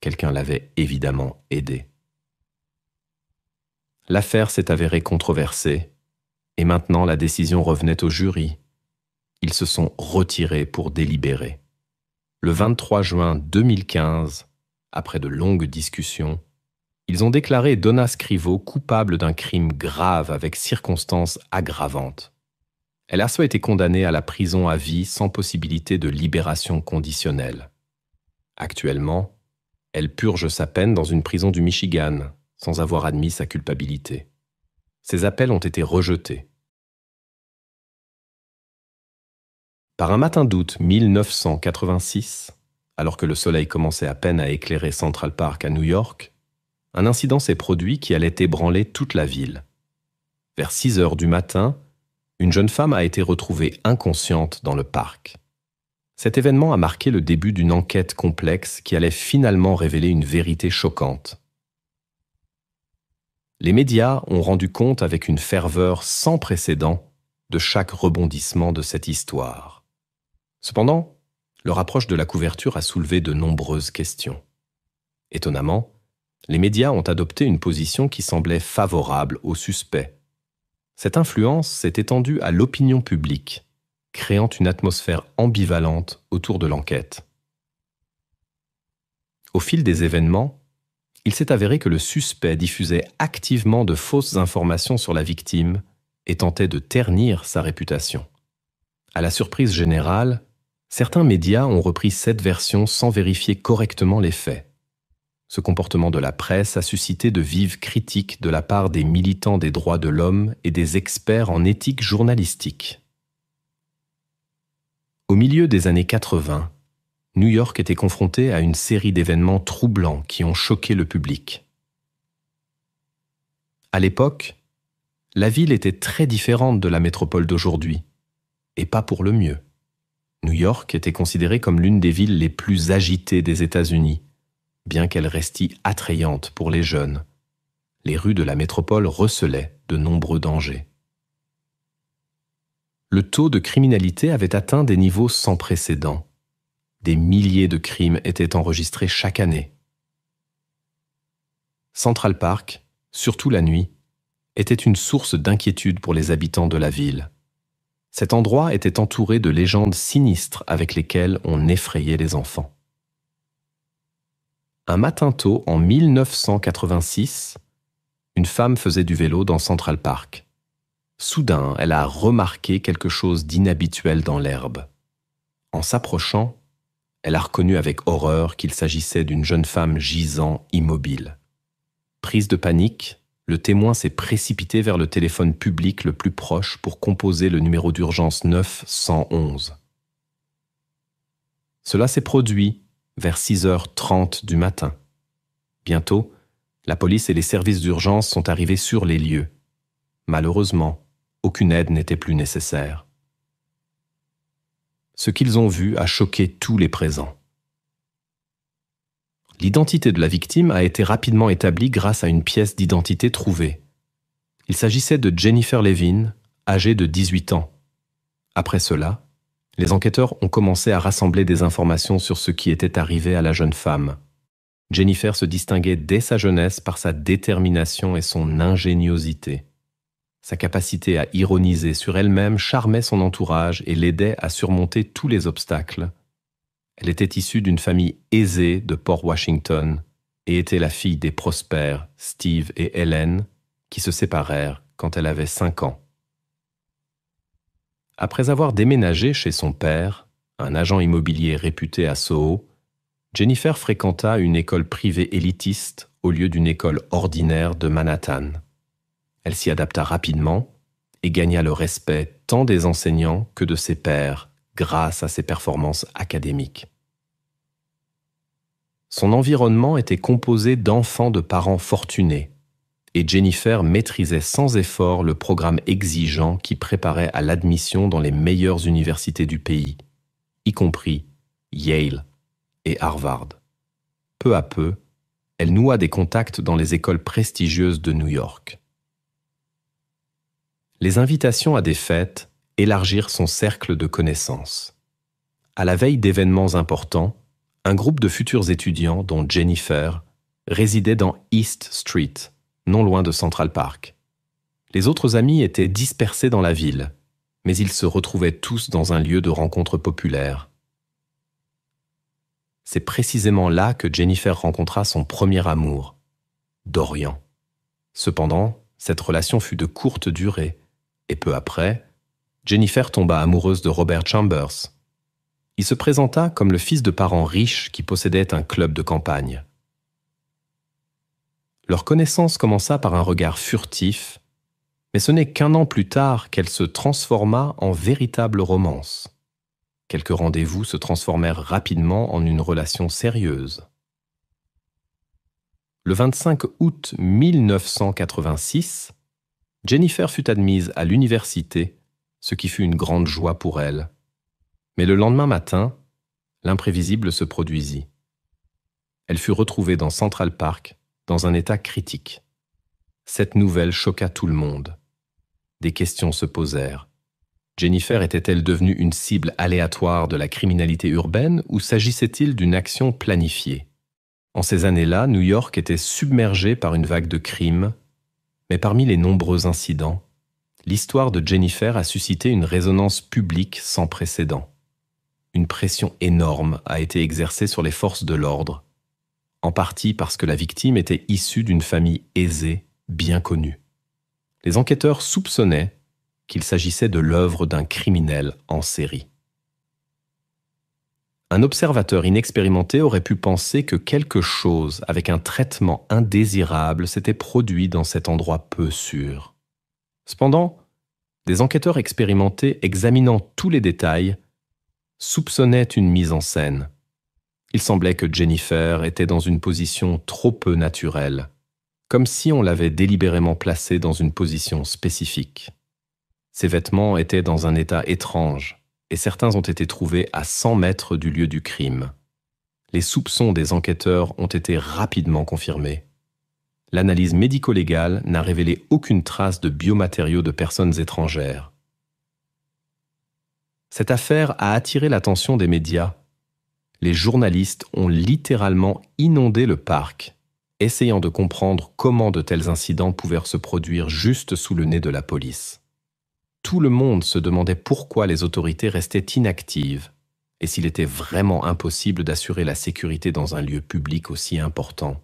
quelqu'un l'avait évidemment aidé. L'affaire s'est avérée controversée, et maintenant la décision revenait au jury. Ils se sont retirés pour délibérer. Le 23 juin 2015, après de longues discussions, ils ont déclaré Donna Scrivo coupable d'un crime grave avec circonstances aggravantes. Elle a soit été condamnée à la prison à vie sans possibilité de libération conditionnelle. Actuellement, elle purge sa peine dans une prison du Michigan, sans avoir admis sa culpabilité. Ses appels ont été rejetés. Par un matin d'août 1986, alors que le soleil commençait à peine à éclairer Central Park à New York, un incident s'est produit qui allait ébranler toute la ville. Vers 6 heures du matin, une jeune femme a été retrouvée inconsciente dans le parc. Cet événement a marqué le début d'une enquête complexe qui allait finalement révéler une vérité choquante. Les médias ont rendu compte avec une ferveur sans précédent de chaque rebondissement de cette histoire. Cependant, leur approche de la couverture a soulevé de nombreuses questions. Étonnamment, les médias ont adopté une position qui semblait favorable au suspect. Cette influence s'est étendue à l'opinion publique, créant une atmosphère ambivalente autour de l'enquête. Au fil des événements, il s'est avéré que le suspect diffusait activement de fausses informations sur la victime et tentait de ternir sa réputation. À la surprise générale, certains médias ont repris cette version sans vérifier correctement les faits. Ce comportement de la presse a suscité de vives critiques de la part des militants des droits de l'homme et des experts en éthique journalistique. Au milieu des années 80, New York était confrontée à une série d'événements troublants qui ont choqué le public. À l'époque, la ville était très différente de la métropole d'aujourd'hui, et pas pour le mieux. New York était considérée comme l'une des villes les plus agitées des États-Unis bien qu'elle restît attrayante pour les jeunes. Les rues de la métropole recelaient de nombreux dangers. Le taux de criminalité avait atteint des niveaux sans précédent. Des milliers de crimes étaient enregistrés chaque année. Central Park, surtout la nuit, était une source d'inquiétude pour les habitants de la ville. Cet endroit était entouré de légendes sinistres avec lesquelles on effrayait les enfants. Un matin tôt, en 1986, une femme faisait du vélo dans Central Park. Soudain, elle a remarqué quelque chose d'inhabituel dans l'herbe. En s'approchant, elle a reconnu avec horreur qu'il s'agissait d'une jeune femme gisant immobile. Prise de panique, le témoin s'est précipité vers le téléphone public le plus proche pour composer le numéro d'urgence 911. Cela s'est produit vers 6h30 du matin. Bientôt, la police et les services d'urgence sont arrivés sur les lieux. Malheureusement, aucune aide n'était plus nécessaire. Ce qu'ils ont vu a choqué tous les présents. L'identité de la victime a été rapidement établie grâce à une pièce d'identité trouvée. Il s'agissait de Jennifer Levin, âgée de 18 ans. Après cela, les enquêteurs ont commencé à rassembler des informations sur ce qui était arrivé à la jeune femme. Jennifer se distinguait dès sa jeunesse par sa détermination et son ingéniosité. Sa capacité à ironiser sur elle-même charmait son entourage et l'aidait à surmonter tous les obstacles. Elle était issue d'une famille aisée de Port Washington et était la fille des prospères Steve et Helen, qui se séparèrent quand elle avait cinq ans. Après avoir déménagé chez son père, un agent immobilier réputé à Soho, Jennifer fréquenta une école privée élitiste au lieu d'une école ordinaire de Manhattan. Elle s'y adapta rapidement et gagna le respect tant des enseignants que de ses pairs grâce à ses performances académiques. Son environnement était composé d'enfants de parents fortunés, et Jennifer maîtrisait sans effort le programme exigeant qui préparait à l'admission dans les meilleures universités du pays, y compris Yale et Harvard. Peu à peu, elle noua des contacts dans les écoles prestigieuses de New York. Les invitations à des fêtes élargirent son cercle de connaissances. À la veille d'événements importants, un groupe de futurs étudiants, dont Jennifer, résidait dans East Street, non loin de Central Park. Les autres amis étaient dispersés dans la ville, mais ils se retrouvaient tous dans un lieu de rencontre populaire. C'est précisément là que Jennifer rencontra son premier amour, Dorian. Cependant, cette relation fut de courte durée, et peu après, Jennifer tomba amoureuse de Robert Chambers. Il se présenta comme le fils de parents riches qui possédaient un club de campagne. Leur connaissance commença par un regard furtif, mais ce n'est qu'un an plus tard qu'elle se transforma en véritable romance. Quelques rendez-vous se transformèrent rapidement en une relation sérieuse. Le 25 août 1986, Jennifer fut admise à l'université, ce qui fut une grande joie pour elle. Mais le lendemain matin, l'imprévisible se produisit. Elle fut retrouvée dans Central Park, dans un état critique. Cette nouvelle choqua tout le monde. Des questions se posèrent. Jennifer était-elle devenue une cible aléatoire de la criminalité urbaine ou s'agissait-il d'une action planifiée En ces années-là, New York était submergée par une vague de crimes, mais parmi les nombreux incidents, l'histoire de Jennifer a suscité une résonance publique sans précédent. Une pression énorme a été exercée sur les forces de l'ordre, en partie parce que la victime était issue d'une famille aisée, bien connue. Les enquêteurs soupçonnaient qu'il s'agissait de l'œuvre d'un criminel en série. Un observateur inexpérimenté aurait pu penser que quelque chose avec un traitement indésirable s'était produit dans cet endroit peu sûr. Cependant, des enquêteurs expérimentés examinant tous les détails soupçonnaient une mise en scène, il semblait que Jennifer était dans une position trop peu naturelle, comme si on l'avait délibérément placée dans une position spécifique. Ses vêtements étaient dans un état étrange, et certains ont été trouvés à 100 mètres du lieu du crime. Les soupçons des enquêteurs ont été rapidement confirmés. L'analyse médico-légale n'a révélé aucune trace de biomatériaux de personnes étrangères. Cette affaire a attiré l'attention des médias les journalistes ont littéralement inondé le parc, essayant de comprendre comment de tels incidents pouvaient se produire juste sous le nez de la police. Tout le monde se demandait pourquoi les autorités restaient inactives et s'il était vraiment impossible d'assurer la sécurité dans un lieu public aussi important.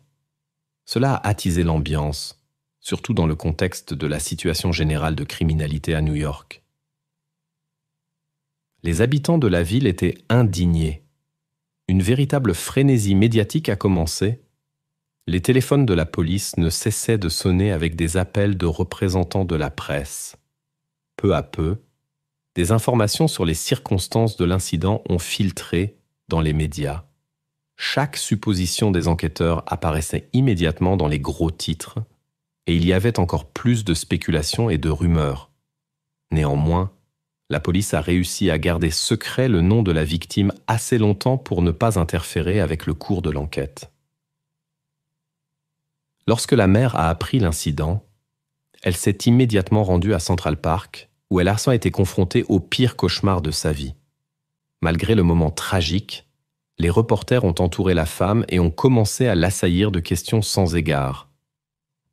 Cela a attisé l'ambiance, surtout dans le contexte de la situation générale de criminalité à New York. Les habitants de la ville étaient indignés une véritable frénésie médiatique a commencé. Les téléphones de la police ne cessaient de sonner avec des appels de représentants de la presse. Peu à peu, des informations sur les circonstances de l'incident ont filtré dans les médias. Chaque supposition des enquêteurs apparaissait immédiatement dans les gros titres, et il y avait encore plus de spéculations et de rumeurs. Néanmoins, la police a réussi à garder secret le nom de la victime assez longtemps pour ne pas interférer avec le cours de l'enquête. Lorsque la mère a appris l'incident, elle s'est immédiatement rendue à Central Park, où elle a été confrontée au pire cauchemar de sa vie. Malgré le moment tragique, les reporters ont entouré la femme et ont commencé à l'assaillir de questions sans égard.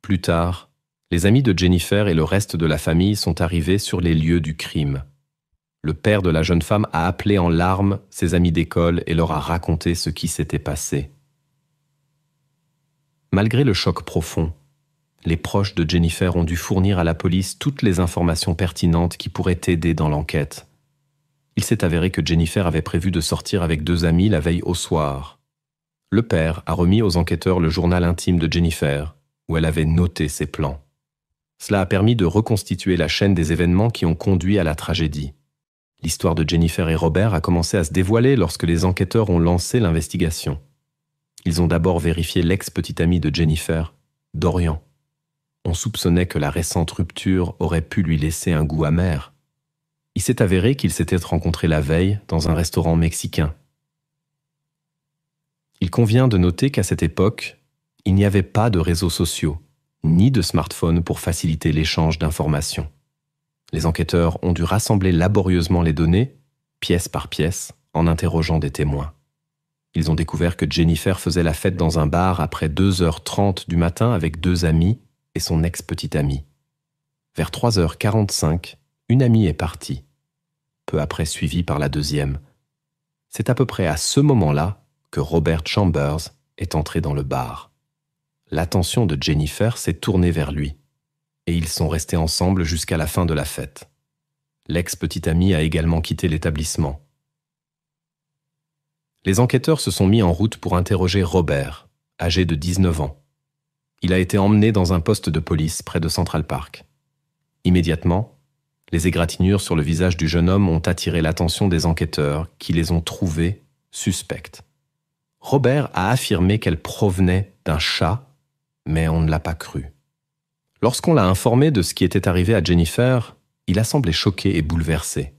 Plus tard, les amis de Jennifer et le reste de la famille sont arrivés sur les lieux du crime. Le père de la jeune femme a appelé en larmes ses amis d'école et leur a raconté ce qui s'était passé. Malgré le choc profond, les proches de Jennifer ont dû fournir à la police toutes les informations pertinentes qui pourraient aider dans l'enquête. Il s'est avéré que Jennifer avait prévu de sortir avec deux amis la veille au soir. Le père a remis aux enquêteurs le journal intime de Jennifer, où elle avait noté ses plans. Cela a permis de reconstituer la chaîne des événements qui ont conduit à la tragédie. L'histoire de Jennifer et Robert a commencé à se dévoiler lorsque les enquêteurs ont lancé l'investigation. Ils ont d'abord vérifié l'ex-petite amie de Jennifer, Dorian. On soupçonnait que la récente rupture aurait pu lui laisser un goût amer. Il s'est avéré qu'ils s'étaient rencontrés la veille dans un restaurant mexicain. Il convient de noter qu'à cette époque, il n'y avait pas de réseaux sociaux, ni de smartphones pour faciliter l'échange d'informations. Les enquêteurs ont dû rassembler laborieusement les données, pièce par pièce, en interrogeant des témoins. Ils ont découvert que Jennifer faisait la fête dans un bar après 2h30 du matin avec deux amis et son ex-petite amie. Vers 3h45, une amie est partie, peu après suivie par la deuxième. C'est à peu près à ce moment-là que Robert Chambers est entré dans le bar. L'attention de Jennifer s'est tournée vers lui et ils sont restés ensemble jusqu'à la fin de la fête. L'ex-petite amie a également quitté l'établissement. Les enquêteurs se sont mis en route pour interroger Robert, âgé de 19 ans. Il a été emmené dans un poste de police près de Central Park. Immédiatement, les égratignures sur le visage du jeune homme ont attiré l'attention des enquêteurs qui les ont trouvées suspectes. Robert a affirmé qu'elles provenaient d'un chat, mais on ne l'a pas cru. Lorsqu'on l'a informé de ce qui était arrivé à Jennifer, il a semblé choqué et bouleversé.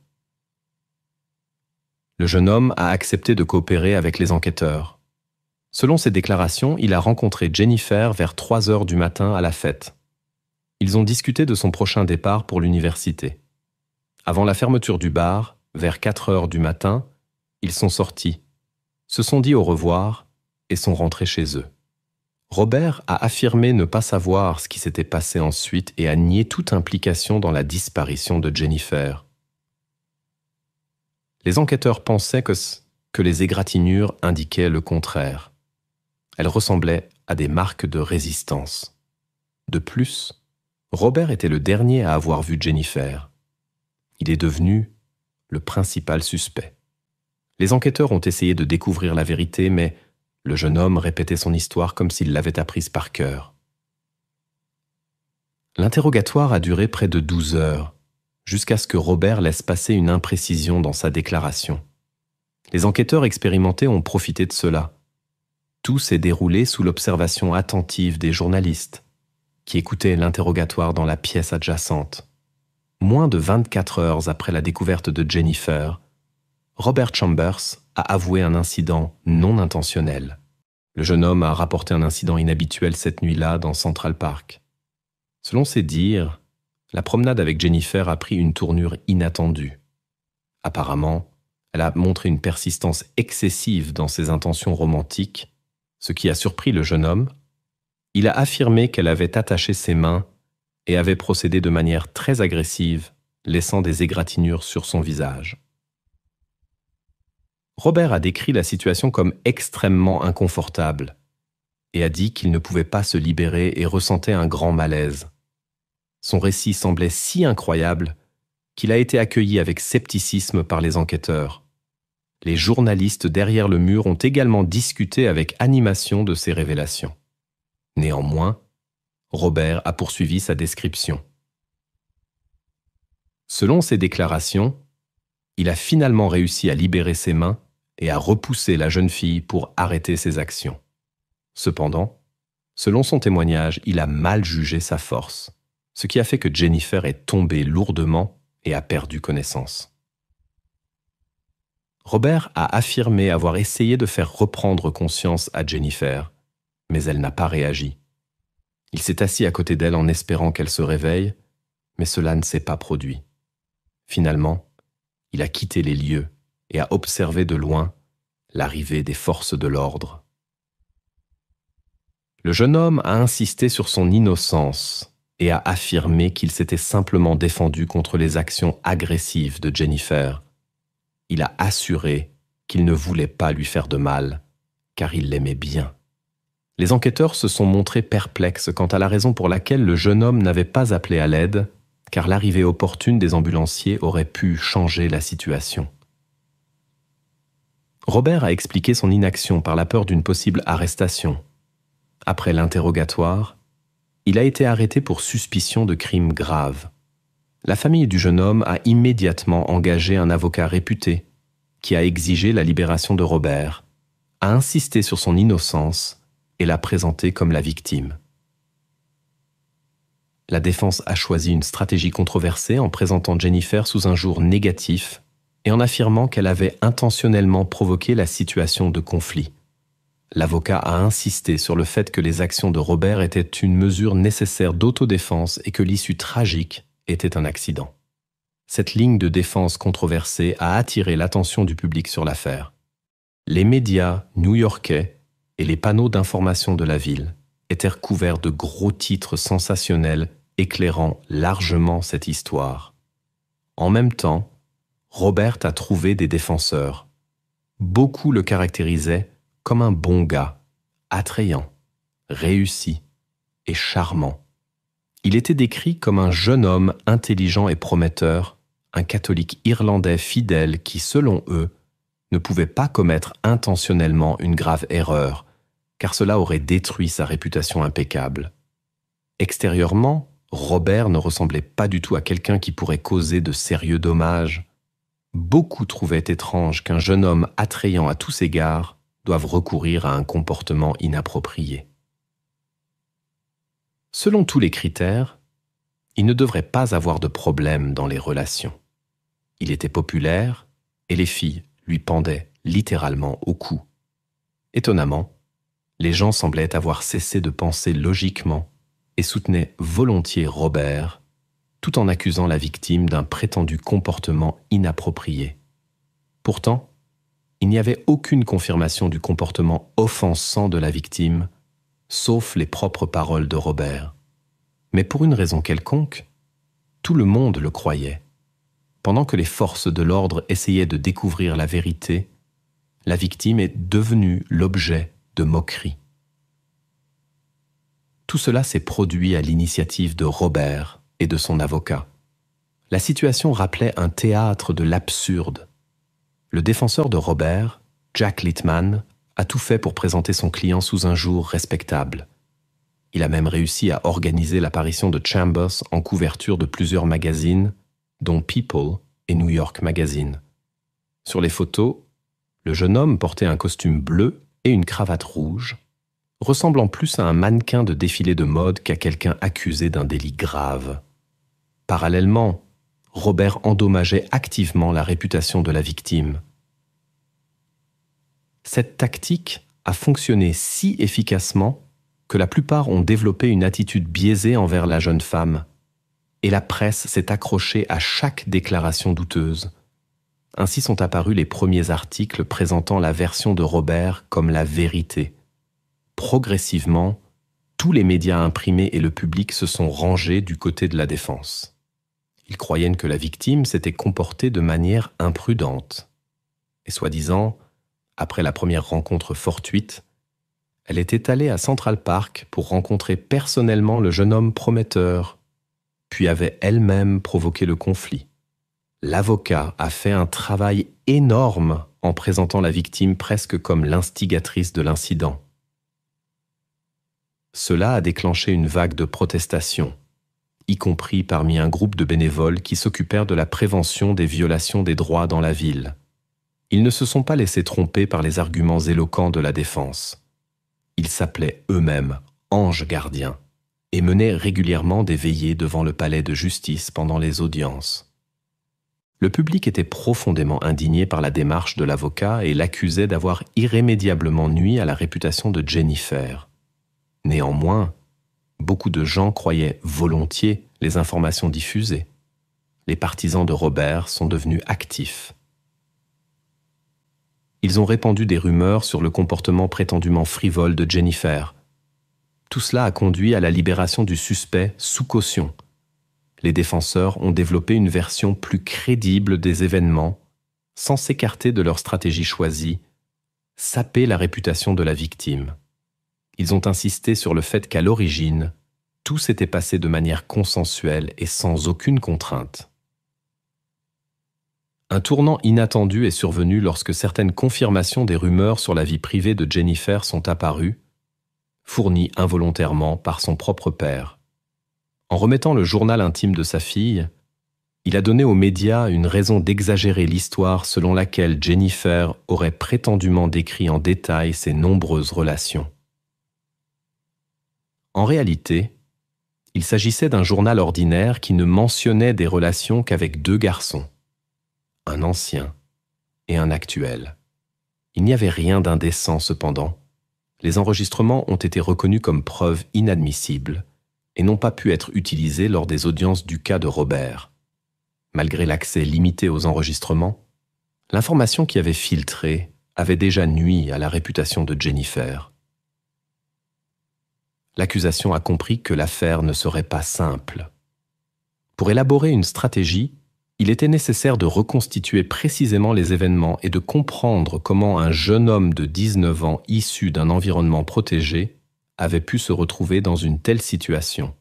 Le jeune homme a accepté de coopérer avec les enquêteurs. Selon ses déclarations, il a rencontré Jennifer vers 3 heures du matin à la fête. Ils ont discuté de son prochain départ pour l'université. Avant la fermeture du bar, vers 4 heures du matin, ils sont sortis, se sont dit au revoir et sont rentrés chez eux. Robert a affirmé ne pas savoir ce qui s'était passé ensuite et a nié toute implication dans la disparition de Jennifer. Les enquêteurs pensaient que, que les égratignures indiquaient le contraire. Elles ressemblaient à des marques de résistance. De plus, Robert était le dernier à avoir vu Jennifer. Il est devenu le principal suspect. Les enquêteurs ont essayé de découvrir la vérité, mais le jeune homme répétait son histoire comme s'il l'avait apprise par cœur. L'interrogatoire a duré près de douze heures, jusqu'à ce que Robert laisse passer une imprécision dans sa déclaration. Les enquêteurs expérimentés ont profité de cela. Tout s'est déroulé sous l'observation attentive des journalistes, qui écoutaient l'interrogatoire dans la pièce adjacente. Moins de 24 heures après la découverte de Jennifer, Robert Chambers a avoué un incident non intentionnel. Le jeune homme a rapporté un incident inhabituel cette nuit-là dans Central Park. Selon ses dires, la promenade avec Jennifer a pris une tournure inattendue. Apparemment, elle a montré une persistance excessive dans ses intentions romantiques, ce qui a surpris le jeune homme. Il a affirmé qu'elle avait attaché ses mains et avait procédé de manière très agressive, laissant des égratignures sur son visage. Robert a décrit la situation comme extrêmement inconfortable et a dit qu'il ne pouvait pas se libérer et ressentait un grand malaise. Son récit semblait si incroyable qu'il a été accueilli avec scepticisme par les enquêteurs. Les journalistes derrière le mur ont également discuté avec animation de ces révélations. Néanmoins, Robert a poursuivi sa description. Selon ses déclarations, il a finalement réussi à libérer ses mains et a repoussé la jeune fille pour arrêter ses actions. Cependant, selon son témoignage, il a mal jugé sa force, ce qui a fait que Jennifer est tombée lourdement et a perdu connaissance. Robert a affirmé avoir essayé de faire reprendre conscience à Jennifer, mais elle n'a pas réagi. Il s'est assis à côté d'elle en espérant qu'elle se réveille, mais cela ne s'est pas produit. Finalement, il a quitté les lieux et a observé de loin l'arrivée des forces de l'ordre. Le jeune homme a insisté sur son innocence et a affirmé qu'il s'était simplement défendu contre les actions agressives de Jennifer. Il a assuré qu'il ne voulait pas lui faire de mal, car il l'aimait bien. Les enquêteurs se sont montrés perplexes quant à la raison pour laquelle le jeune homme n'avait pas appelé à l'aide, car l'arrivée opportune des ambulanciers aurait pu changer la situation. Robert a expliqué son inaction par la peur d'une possible arrestation. Après l'interrogatoire, il a été arrêté pour suspicion de crime grave. La famille du jeune homme a immédiatement engagé un avocat réputé, qui a exigé la libération de Robert, a insisté sur son innocence et l'a présenté comme la victime. La défense a choisi une stratégie controversée en présentant Jennifer sous un jour négatif et en affirmant qu'elle avait intentionnellement provoqué la situation de conflit. L'avocat a insisté sur le fait que les actions de Robert étaient une mesure nécessaire d'autodéfense et que l'issue tragique était un accident. Cette ligne de défense controversée a attiré l'attention du public sur l'affaire. Les médias new-yorkais et les panneaux d'information de la ville étaient recouverts de gros titres sensationnels éclairant largement cette histoire. En même temps, Robert a trouvé des défenseurs. Beaucoup le caractérisaient comme un bon gars, attrayant, réussi et charmant. Il était décrit comme un jeune homme intelligent et prometteur, un catholique irlandais fidèle qui, selon eux, ne pouvait pas commettre intentionnellement une grave erreur, car cela aurait détruit sa réputation impeccable. Extérieurement, Robert ne ressemblait pas du tout à quelqu'un qui pourrait causer de sérieux dommages beaucoup trouvaient étrange qu'un jeune homme attrayant à tous égards doive recourir à un comportement inapproprié. Selon tous les critères, il ne devrait pas avoir de problème dans les relations. Il était populaire et les filles lui pendaient littéralement au cou. Étonnamment, les gens semblaient avoir cessé de penser logiquement et soutenaient volontiers Robert tout en accusant la victime d'un prétendu comportement inapproprié. Pourtant, il n'y avait aucune confirmation du comportement offensant de la victime, sauf les propres paroles de Robert. Mais pour une raison quelconque, tout le monde le croyait. Pendant que les forces de l'ordre essayaient de découvrir la vérité, la victime est devenue l'objet de moqueries. Tout cela s'est produit à l'initiative de Robert, et de son avocat. La situation rappelait un théâtre de l'absurde. Le défenseur de Robert, Jack Littman, a tout fait pour présenter son client sous un jour respectable. Il a même réussi à organiser l'apparition de Chambers en couverture de plusieurs magazines, dont People et New York Magazine. Sur les photos, le jeune homme portait un costume bleu et une cravate rouge, ressemblant plus à un mannequin de défilé de mode qu'à quelqu'un accusé d'un délit grave. Parallèlement, Robert endommageait activement la réputation de la victime. Cette tactique a fonctionné si efficacement que la plupart ont développé une attitude biaisée envers la jeune femme, et la presse s'est accrochée à chaque déclaration douteuse. Ainsi sont apparus les premiers articles présentant la version de Robert comme la vérité. Progressivement, tous les médias imprimés et le public se sont rangés du côté de la défense. Ils croyaient que la victime s'était comportée de manière imprudente. Et soi-disant, après la première rencontre fortuite, elle était allée à Central Park pour rencontrer personnellement le jeune homme prometteur, puis avait elle-même provoqué le conflit. L'avocat a fait un travail énorme en présentant la victime presque comme l'instigatrice de l'incident. Cela a déclenché une vague de protestations y compris parmi un groupe de bénévoles qui s'occupèrent de la prévention des violations des droits dans la ville. Ils ne se sont pas laissés tromper par les arguments éloquents de la défense. Ils s'appelaient eux-mêmes anges gardiens et menaient régulièrement des veillées devant le palais de justice pendant les audiences. Le public était profondément indigné par la démarche de l'avocat et l'accusait d'avoir irrémédiablement nuit à la réputation de Jennifer. Néanmoins, beaucoup de gens croyaient volontiers les informations diffusées. Les partisans de Robert sont devenus actifs. Ils ont répandu des rumeurs sur le comportement prétendument frivole de Jennifer. Tout cela a conduit à la libération du suspect sous caution. Les défenseurs ont développé une version plus crédible des événements, sans s'écarter de leur stratégie choisie, saper la réputation de la victime. Ils ont insisté sur le fait qu'à l'origine, tout s'était passé de manière consensuelle et sans aucune contrainte. Un tournant inattendu est survenu lorsque certaines confirmations des rumeurs sur la vie privée de Jennifer sont apparues, fournies involontairement par son propre père. En remettant le journal intime de sa fille, il a donné aux médias une raison d'exagérer l'histoire selon laquelle Jennifer aurait prétendument décrit en détail ses nombreuses relations. En réalité, il s'agissait d'un journal ordinaire qui ne mentionnait des relations qu'avec deux garçons, un ancien et un actuel. Il n'y avait rien d'indécent cependant. Les enregistrements ont été reconnus comme preuves inadmissibles et n'ont pas pu être utilisés lors des audiences du cas de Robert. Malgré l'accès limité aux enregistrements, l'information qui avait filtré avait déjà nuit à la réputation de Jennifer l'accusation a compris que l'affaire ne serait pas simple. Pour élaborer une stratégie, il était nécessaire de reconstituer précisément les événements et de comprendre comment un jeune homme de 19 ans issu d'un environnement protégé avait pu se retrouver dans une telle situation.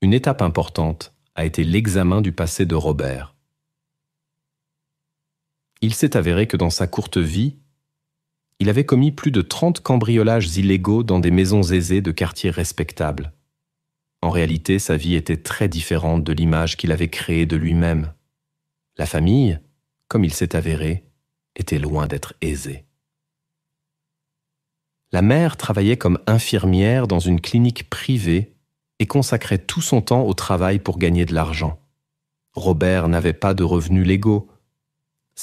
Une étape importante a été l'examen du passé de Robert. Il s'est avéré que dans sa courte vie, il avait commis plus de 30 cambriolages illégaux dans des maisons aisées de quartiers respectables. En réalité, sa vie était très différente de l'image qu'il avait créée de lui-même. La famille, comme il s'est avéré, était loin d'être aisée. La mère travaillait comme infirmière dans une clinique privée et consacrait tout son temps au travail pour gagner de l'argent. Robert n'avait pas de revenus légaux,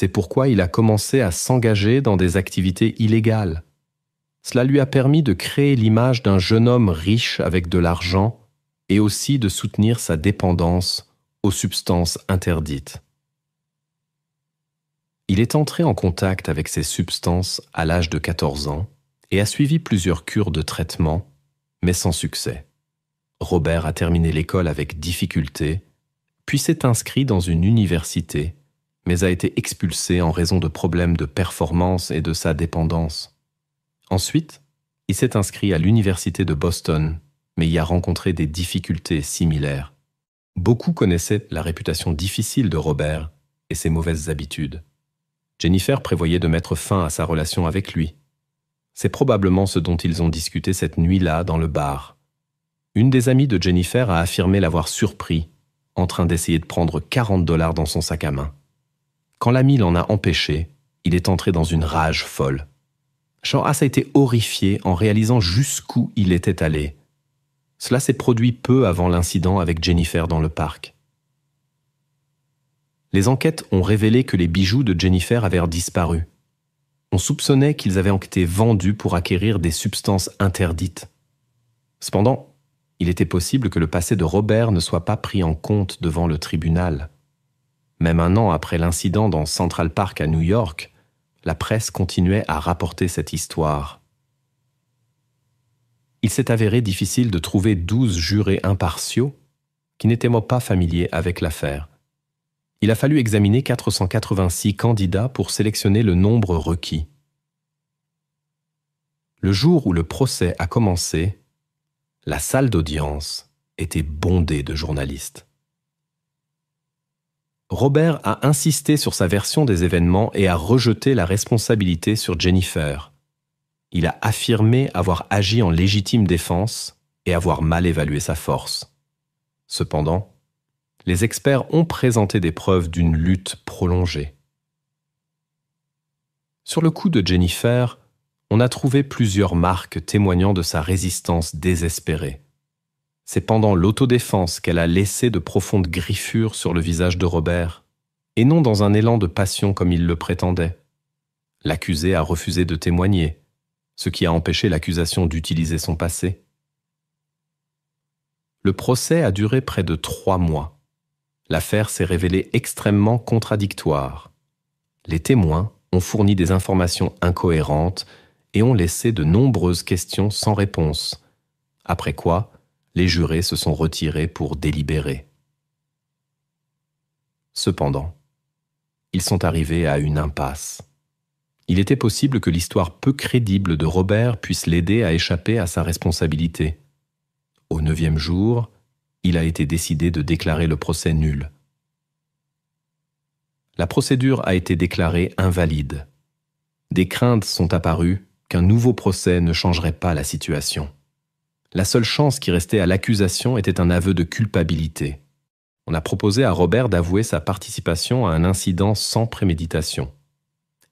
c'est pourquoi il a commencé à s'engager dans des activités illégales. Cela lui a permis de créer l'image d'un jeune homme riche avec de l'argent et aussi de soutenir sa dépendance aux substances interdites. Il est entré en contact avec ces substances à l'âge de 14 ans et a suivi plusieurs cures de traitement, mais sans succès. Robert a terminé l'école avec difficulté, puis s'est inscrit dans une université mais a été expulsé en raison de problèmes de performance et de sa dépendance. Ensuite, il s'est inscrit à l'université de Boston, mais y a rencontré des difficultés similaires. Beaucoup connaissaient la réputation difficile de Robert et ses mauvaises habitudes. Jennifer prévoyait de mettre fin à sa relation avec lui. C'est probablement ce dont ils ont discuté cette nuit-là dans le bar. Une des amies de Jennifer a affirmé l'avoir surpris en train d'essayer de prendre 40 dollars dans son sac à main. Quand l'ami l'en a empêché, il est entré dans une rage folle. Shorhas a été horrifié en réalisant jusqu'où il était allé. Cela s'est produit peu avant l'incident avec Jennifer dans le parc. Les enquêtes ont révélé que les bijoux de Jennifer avaient disparu. On soupçonnait qu'ils avaient été vendus pour acquérir des substances interdites. Cependant, il était possible que le passé de Robert ne soit pas pris en compte devant le tribunal. Même un an après l'incident dans Central Park à New York, la presse continuait à rapporter cette histoire. Il s'est avéré difficile de trouver douze jurés impartiaux qui n'étaient pas familiers avec l'affaire. Il a fallu examiner 486 candidats pour sélectionner le nombre requis. Le jour où le procès a commencé, la salle d'audience était bondée de journalistes. Robert a insisté sur sa version des événements et a rejeté la responsabilité sur Jennifer. Il a affirmé avoir agi en légitime défense et avoir mal évalué sa force. Cependant, les experts ont présenté des preuves d'une lutte prolongée. Sur le coup de Jennifer, on a trouvé plusieurs marques témoignant de sa résistance désespérée. C'est pendant l'autodéfense qu'elle a laissé de profondes griffures sur le visage de Robert, et non dans un élan de passion comme il le prétendait. L'accusé a refusé de témoigner, ce qui a empêché l'accusation d'utiliser son passé. Le procès a duré près de trois mois. L'affaire s'est révélée extrêmement contradictoire. Les témoins ont fourni des informations incohérentes et ont laissé de nombreuses questions sans réponse, après quoi les jurés se sont retirés pour délibérer. Cependant, ils sont arrivés à une impasse. Il était possible que l'histoire peu crédible de Robert puisse l'aider à échapper à sa responsabilité. Au neuvième jour, il a été décidé de déclarer le procès nul. La procédure a été déclarée invalide. Des craintes sont apparues qu'un nouveau procès ne changerait pas la situation. La seule chance qui restait à l'accusation était un aveu de culpabilité. On a proposé à Robert d'avouer sa participation à un incident sans préméditation.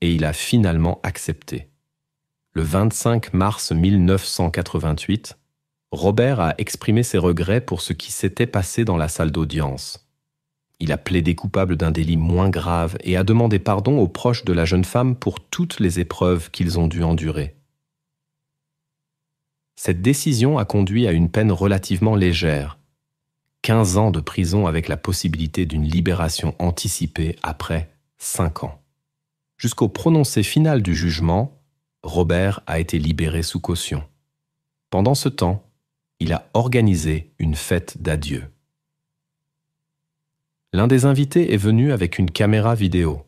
Et il a finalement accepté. Le 25 mars 1988, Robert a exprimé ses regrets pour ce qui s'était passé dans la salle d'audience. Il a plaidé coupable d'un délit moins grave et a demandé pardon aux proches de la jeune femme pour toutes les épreuves qu'ils ont dû endurer. Cette décision a conduit à une peine relativement légère, 15 ans de prison avec la possibilité d'une libération anticipée après 5 ans. Jusqu'au prononcé final du jugement, Robert a été libéré sous caution. Pendant ce temps, il a organisé une fête d'adieu. L'un des invités est venu avec une caméra vidéo.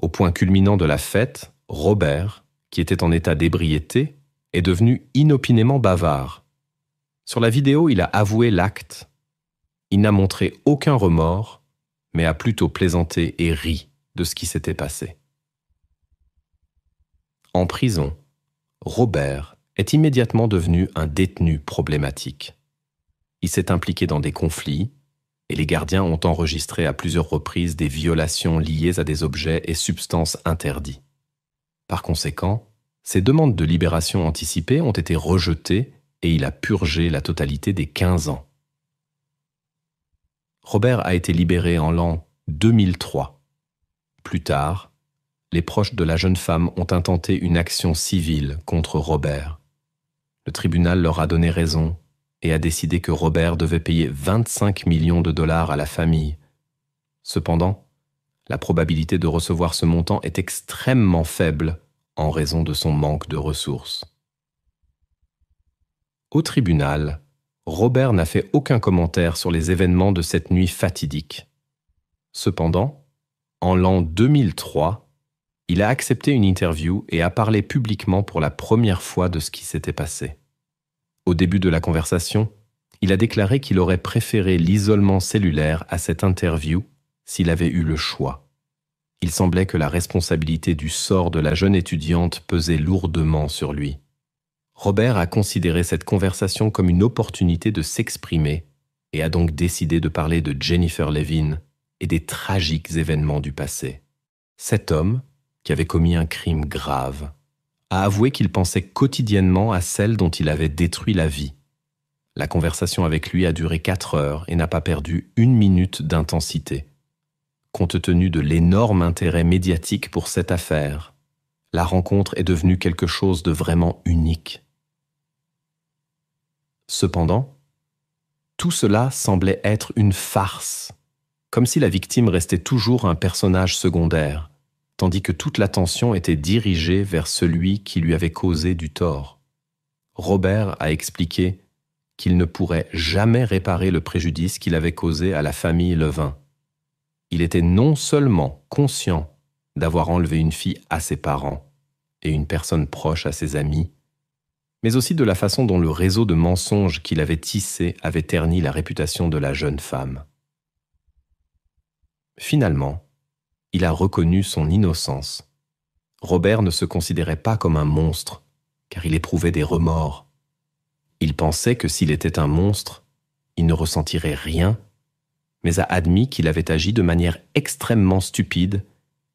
Au point culminant de la fête, Robert, qui était en état d'ébriété, est devenu inopinément bavard. Sur la vidéo, il a avoué l'acte. Il n'a montré aucun remords, mais a plutôt plaisanté et ri de ce qui s'était passé. En prison, Robert est immédiatement devenu un détenu problématique. Il s'est impliqué dans des conflits, et les gardiens ont enregistré à plusieurs reprises des violations liées à des objets et substances interdits. Par conséquent, ses demandes de libération anticipées ont été rejetées et il a purgé la totalité des 15 ans. Robert a été libéré en l'an 2003. Plus tard, les proches de la jeune femme ont intenté une action civile contre Robert. Le tribunal leur a donné raison et a décidé que Robert devait payer 25 millions de dollars à la famille. Cependant, la probabilité de recevoir ce montant est extrêmement faible en raison de son manque de ressources. Au tribunal, Robert n'a fait aucun commentaire sur les événements de cette nuit fatidique. Cependant, en l'an 2003, il a accepté une interview et a parlé publiquement pour la première fois de ce qui s'était passé. Au début de la conversation, il a déclaré qu'il aurait préféré l'isolement cellulaire à cette interview s'il avait eu le choix. Il semblait que la responsabilité du sort de la jeune étudiante pesait lourdement sur lui. Robert a considéré cette conversation comme une opportunité de s'exprimer et a donc décidé de parler de Jennifer Levin et des tragiques événements du passé. Cet homme, qui avait commis un crime grave, a avoué qu'il pensait quotidiennement à celle dont il avait détruit la vie. La conversation avec lui a duré quatre heures et n'a pas perdu une minute d'intensité compte tenu de l'énorme intérêt médiatique pour cette affaire. La rencontre est devenue quelque chose de vraiment unique. Cependant, tout cela semblait être une farce, comme si la victime restait toujours un personnage secondaire, tandis que toute l'attention était dirigée vers celui qui lui avait causé du tort. Robert a expliqué qu'il ne pourrait jamais réparer le préjudice qu'il avait causé à la famille Levin il était non seulement conscient d'avoir enlevé une fille à ses parents et une personne proche à ses amis, mais aussi de la façon dont le réseau de mensonges qu'il avait tissé avait terni la réputation de la jeune femme. Finalement, il a reconnu son innocence. Robert ne se considérait pas comme un monstre, car il éprouvait des remords. Il pensait que s'il était un monstre, il ne ressentirait rien mais a admis qu'il avait agi de manière extrêmement stupide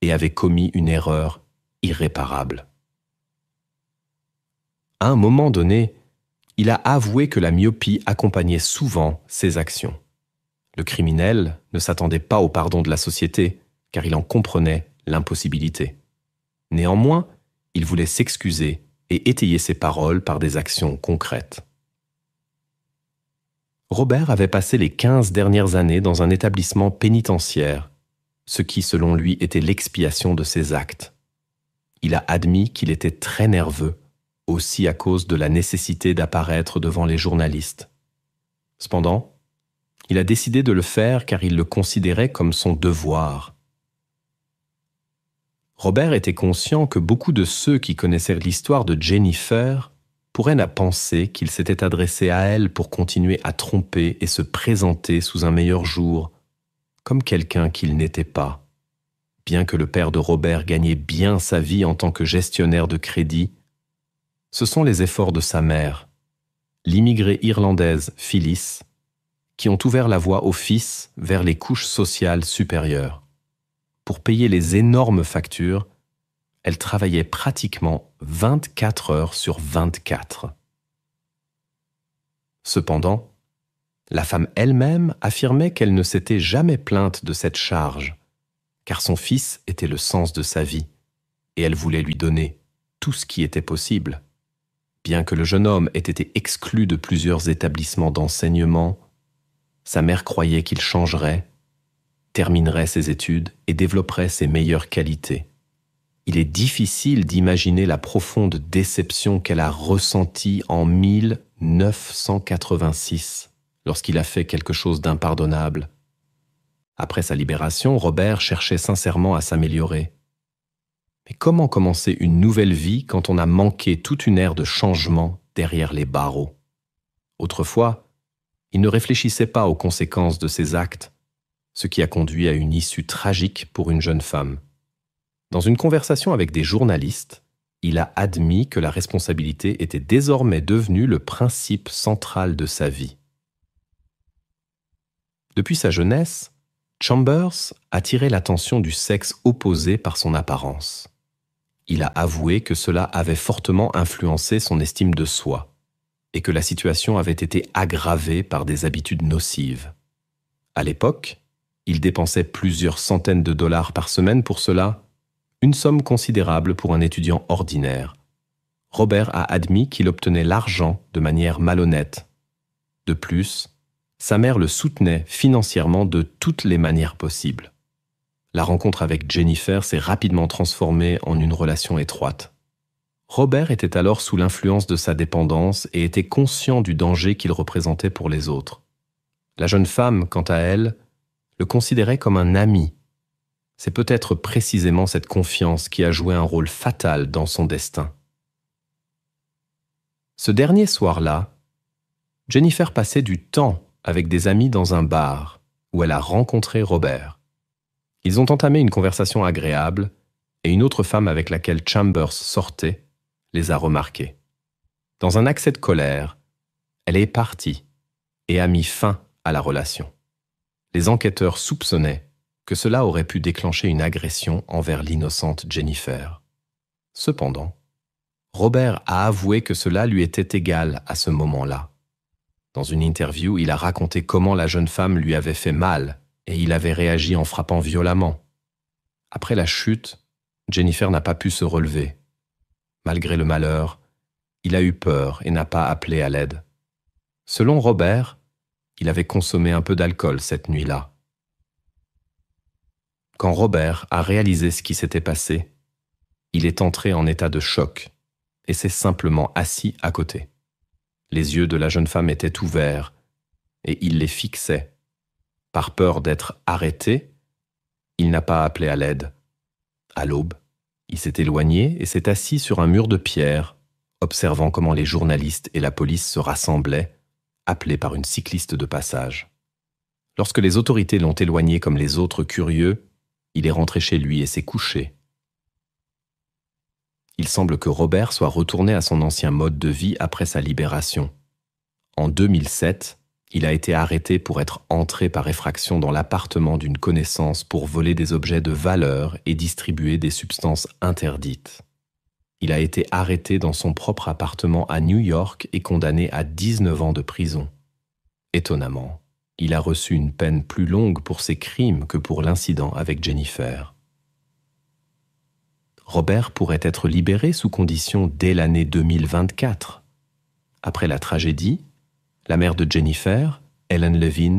et avait commis une erreur irréparable. À un moment donné, il a avoué que la myopie accompagnait souvent ses actions. Le criminel ne s'attendait pas au pardon de la société, car il en comprenait l'impossibilité. Néanmoins, il voulait s'excuser et étayer ses paroles par des actions concrètes. Robert avait passé les 15 dernières années dans un établissement pénitentiaire, ce qui, selon lui, était l'expiation de ses actes. Il a admis qu'il était très nerveux, aussi à cause de la nécessité d'apparaître devant les journalistes. Cependant, il a décidé de le faire car il le considérait comme son devoir. Robert était conscient que beaucoup de ceux qui connaissaient l'histoire de Jennifer elle a penser qu'il s'était adressé à elle pour continuer à tromper et se présenter sous un meilleur jour, comme quelqu'un qu'il n'était pas. Bien que le père de Robert gagnait bien sa vie en tant que gestionnaire de crédit, ce sont les efforts de sa mère, l'immigrée irlandaise Phyllis, qui ont ouvert la voie au fils vers les couches sociales supérieures. Pour payer les énormes factures, elle travaillait pratiquement 24 heures sur 24. Cependant, la femme elle-même affirmait qu'elle ne s'était jamais plainte de cette charge, car son fils était le sens de sa vie, et elle voulait lui donner tout ce qui était possible. Bien que le jeune homme ait été exclu de plusieurs établissements d'enseignement, sa mère croyait qu'il changerait, terminerait ses études et développerait ses meilleures qualités. Il est difficile d'imaginer la profonde déception qu'elle a ressentie en 1986, lorsqu'il a fait quelque chose d'impardonnable. Après sa libération, Robert cherchait sincèrement à s'améliorer. Mais comment commencer une nouvelle vie quand on a manqué toute une ère de changement derrière les barreaux Autrefois, il ne réfléchissait pas aux conséquences de ses actes, ce qui a conduit à une issue tragique pour une jeune femme. Dans une conversation avec des journalistes, il a admis que la responsabilité était désormais devenue le principe central de sa vie. Depuis sa jeunesse, Chambers attirait l'attention du sexe opposé par son apparence. Il a avoué que cela avait fortement influencé son estime de soi et que la situation avait été aggravée par des habitudes nocives. À l'époque, il dépensait plusieurs centaines de dollars par semaine pour cela une somme considérable pour un étudiant ordinaire. Robert a admis qu'il obtenait l'argent de manière malhonnête. De plus, sa mère le soutenait financièrement de toutes les manières possibles. La rencontre avec Jennifer s'est rapidement transformée en une relation étroite. Robert était alors sous l'influence de sa dépendance et était conscient du danger qu'il représentait pour les autres. La jeune femme, quant à elle, le considérait comme un ami c'est peut-être précisément cette confiance qui a joué un rôle fatal dans son destin. Ce dernier soir-là, Jennifer passait du temps avec des amis dans un bar où elle a rencontré Robert. Ils ont entamé une conversation agréable et une autre femme avec laquelle Chambers sortait les a remarqués. Dans un accès de colère, elle est partie et a mis fin à la relation. Les enquêteurs soupçonnaient que cela aurait pu déclencher une agression envers l'innocente Jennifer. Cependant, Robert a avoué que cela lui était égal à ce moment-là. Dans une interview, il a raconté comment la jeune femme lui avait fait mal et il avait réagi en frappant violemment. Après la chute, Jennifer n'a pas pu se relever. Malgré le malheur, il a eu peur et n'a pas appelé à l'aide. Selon Robert, il avait consommé un peu d'alcool cette nuit-là. Quand Robert a réalisé ce qui s'était passé, il est entré en état de choc et s'est simplement assis à côté. Les yeux de la jeune femme étaient ouverts et il les fixait. Par peur d'être arrêté, il n'a pas appelé à l'aide. À l'aube, il s'est éloigné et s'est assis sur un mur de pierre, observant comment les journalistes et la police se rassemblaient, appelés par une cycliste de passage. Lorsque les autorités l'ont éloigné comme les autres curieux, il est rentré chez lui et s'est couché. Il semble que Robert soit retourné à son ancien mode de vie après sa libération. En 2007, il a été arrêté pour être entré par effraction dans l'appartement d'une connaissance pour voler des objets de valeur et distribuer des substances interdites. Il a été arrêté dans son propre appartement à New York et condamné à 19 ans de prison. Étonnamment, il a reçu une peine plus longue pour ses crimes que pour l'incident avec Jennifer. Robert pourrait être libéré sous condition dès l'année 2024. Après la tragédie, la mère de Jennifer, Ellen Levin,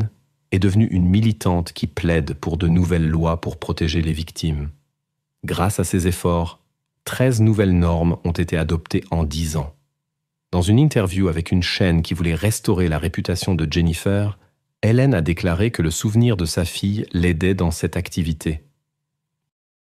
est devenue une militante qui plaide pour de nouvelles lois pour protéger les victimes. Grâce à ses efforts, 13 nouvelles normes ont été adoptées en 10 ans. Dans une interview avec une chaîne qui voulait restaurer la réputation de Jennifer, Hélène a déclaré que le souvenir de sa fille l'aidait dans cette activité.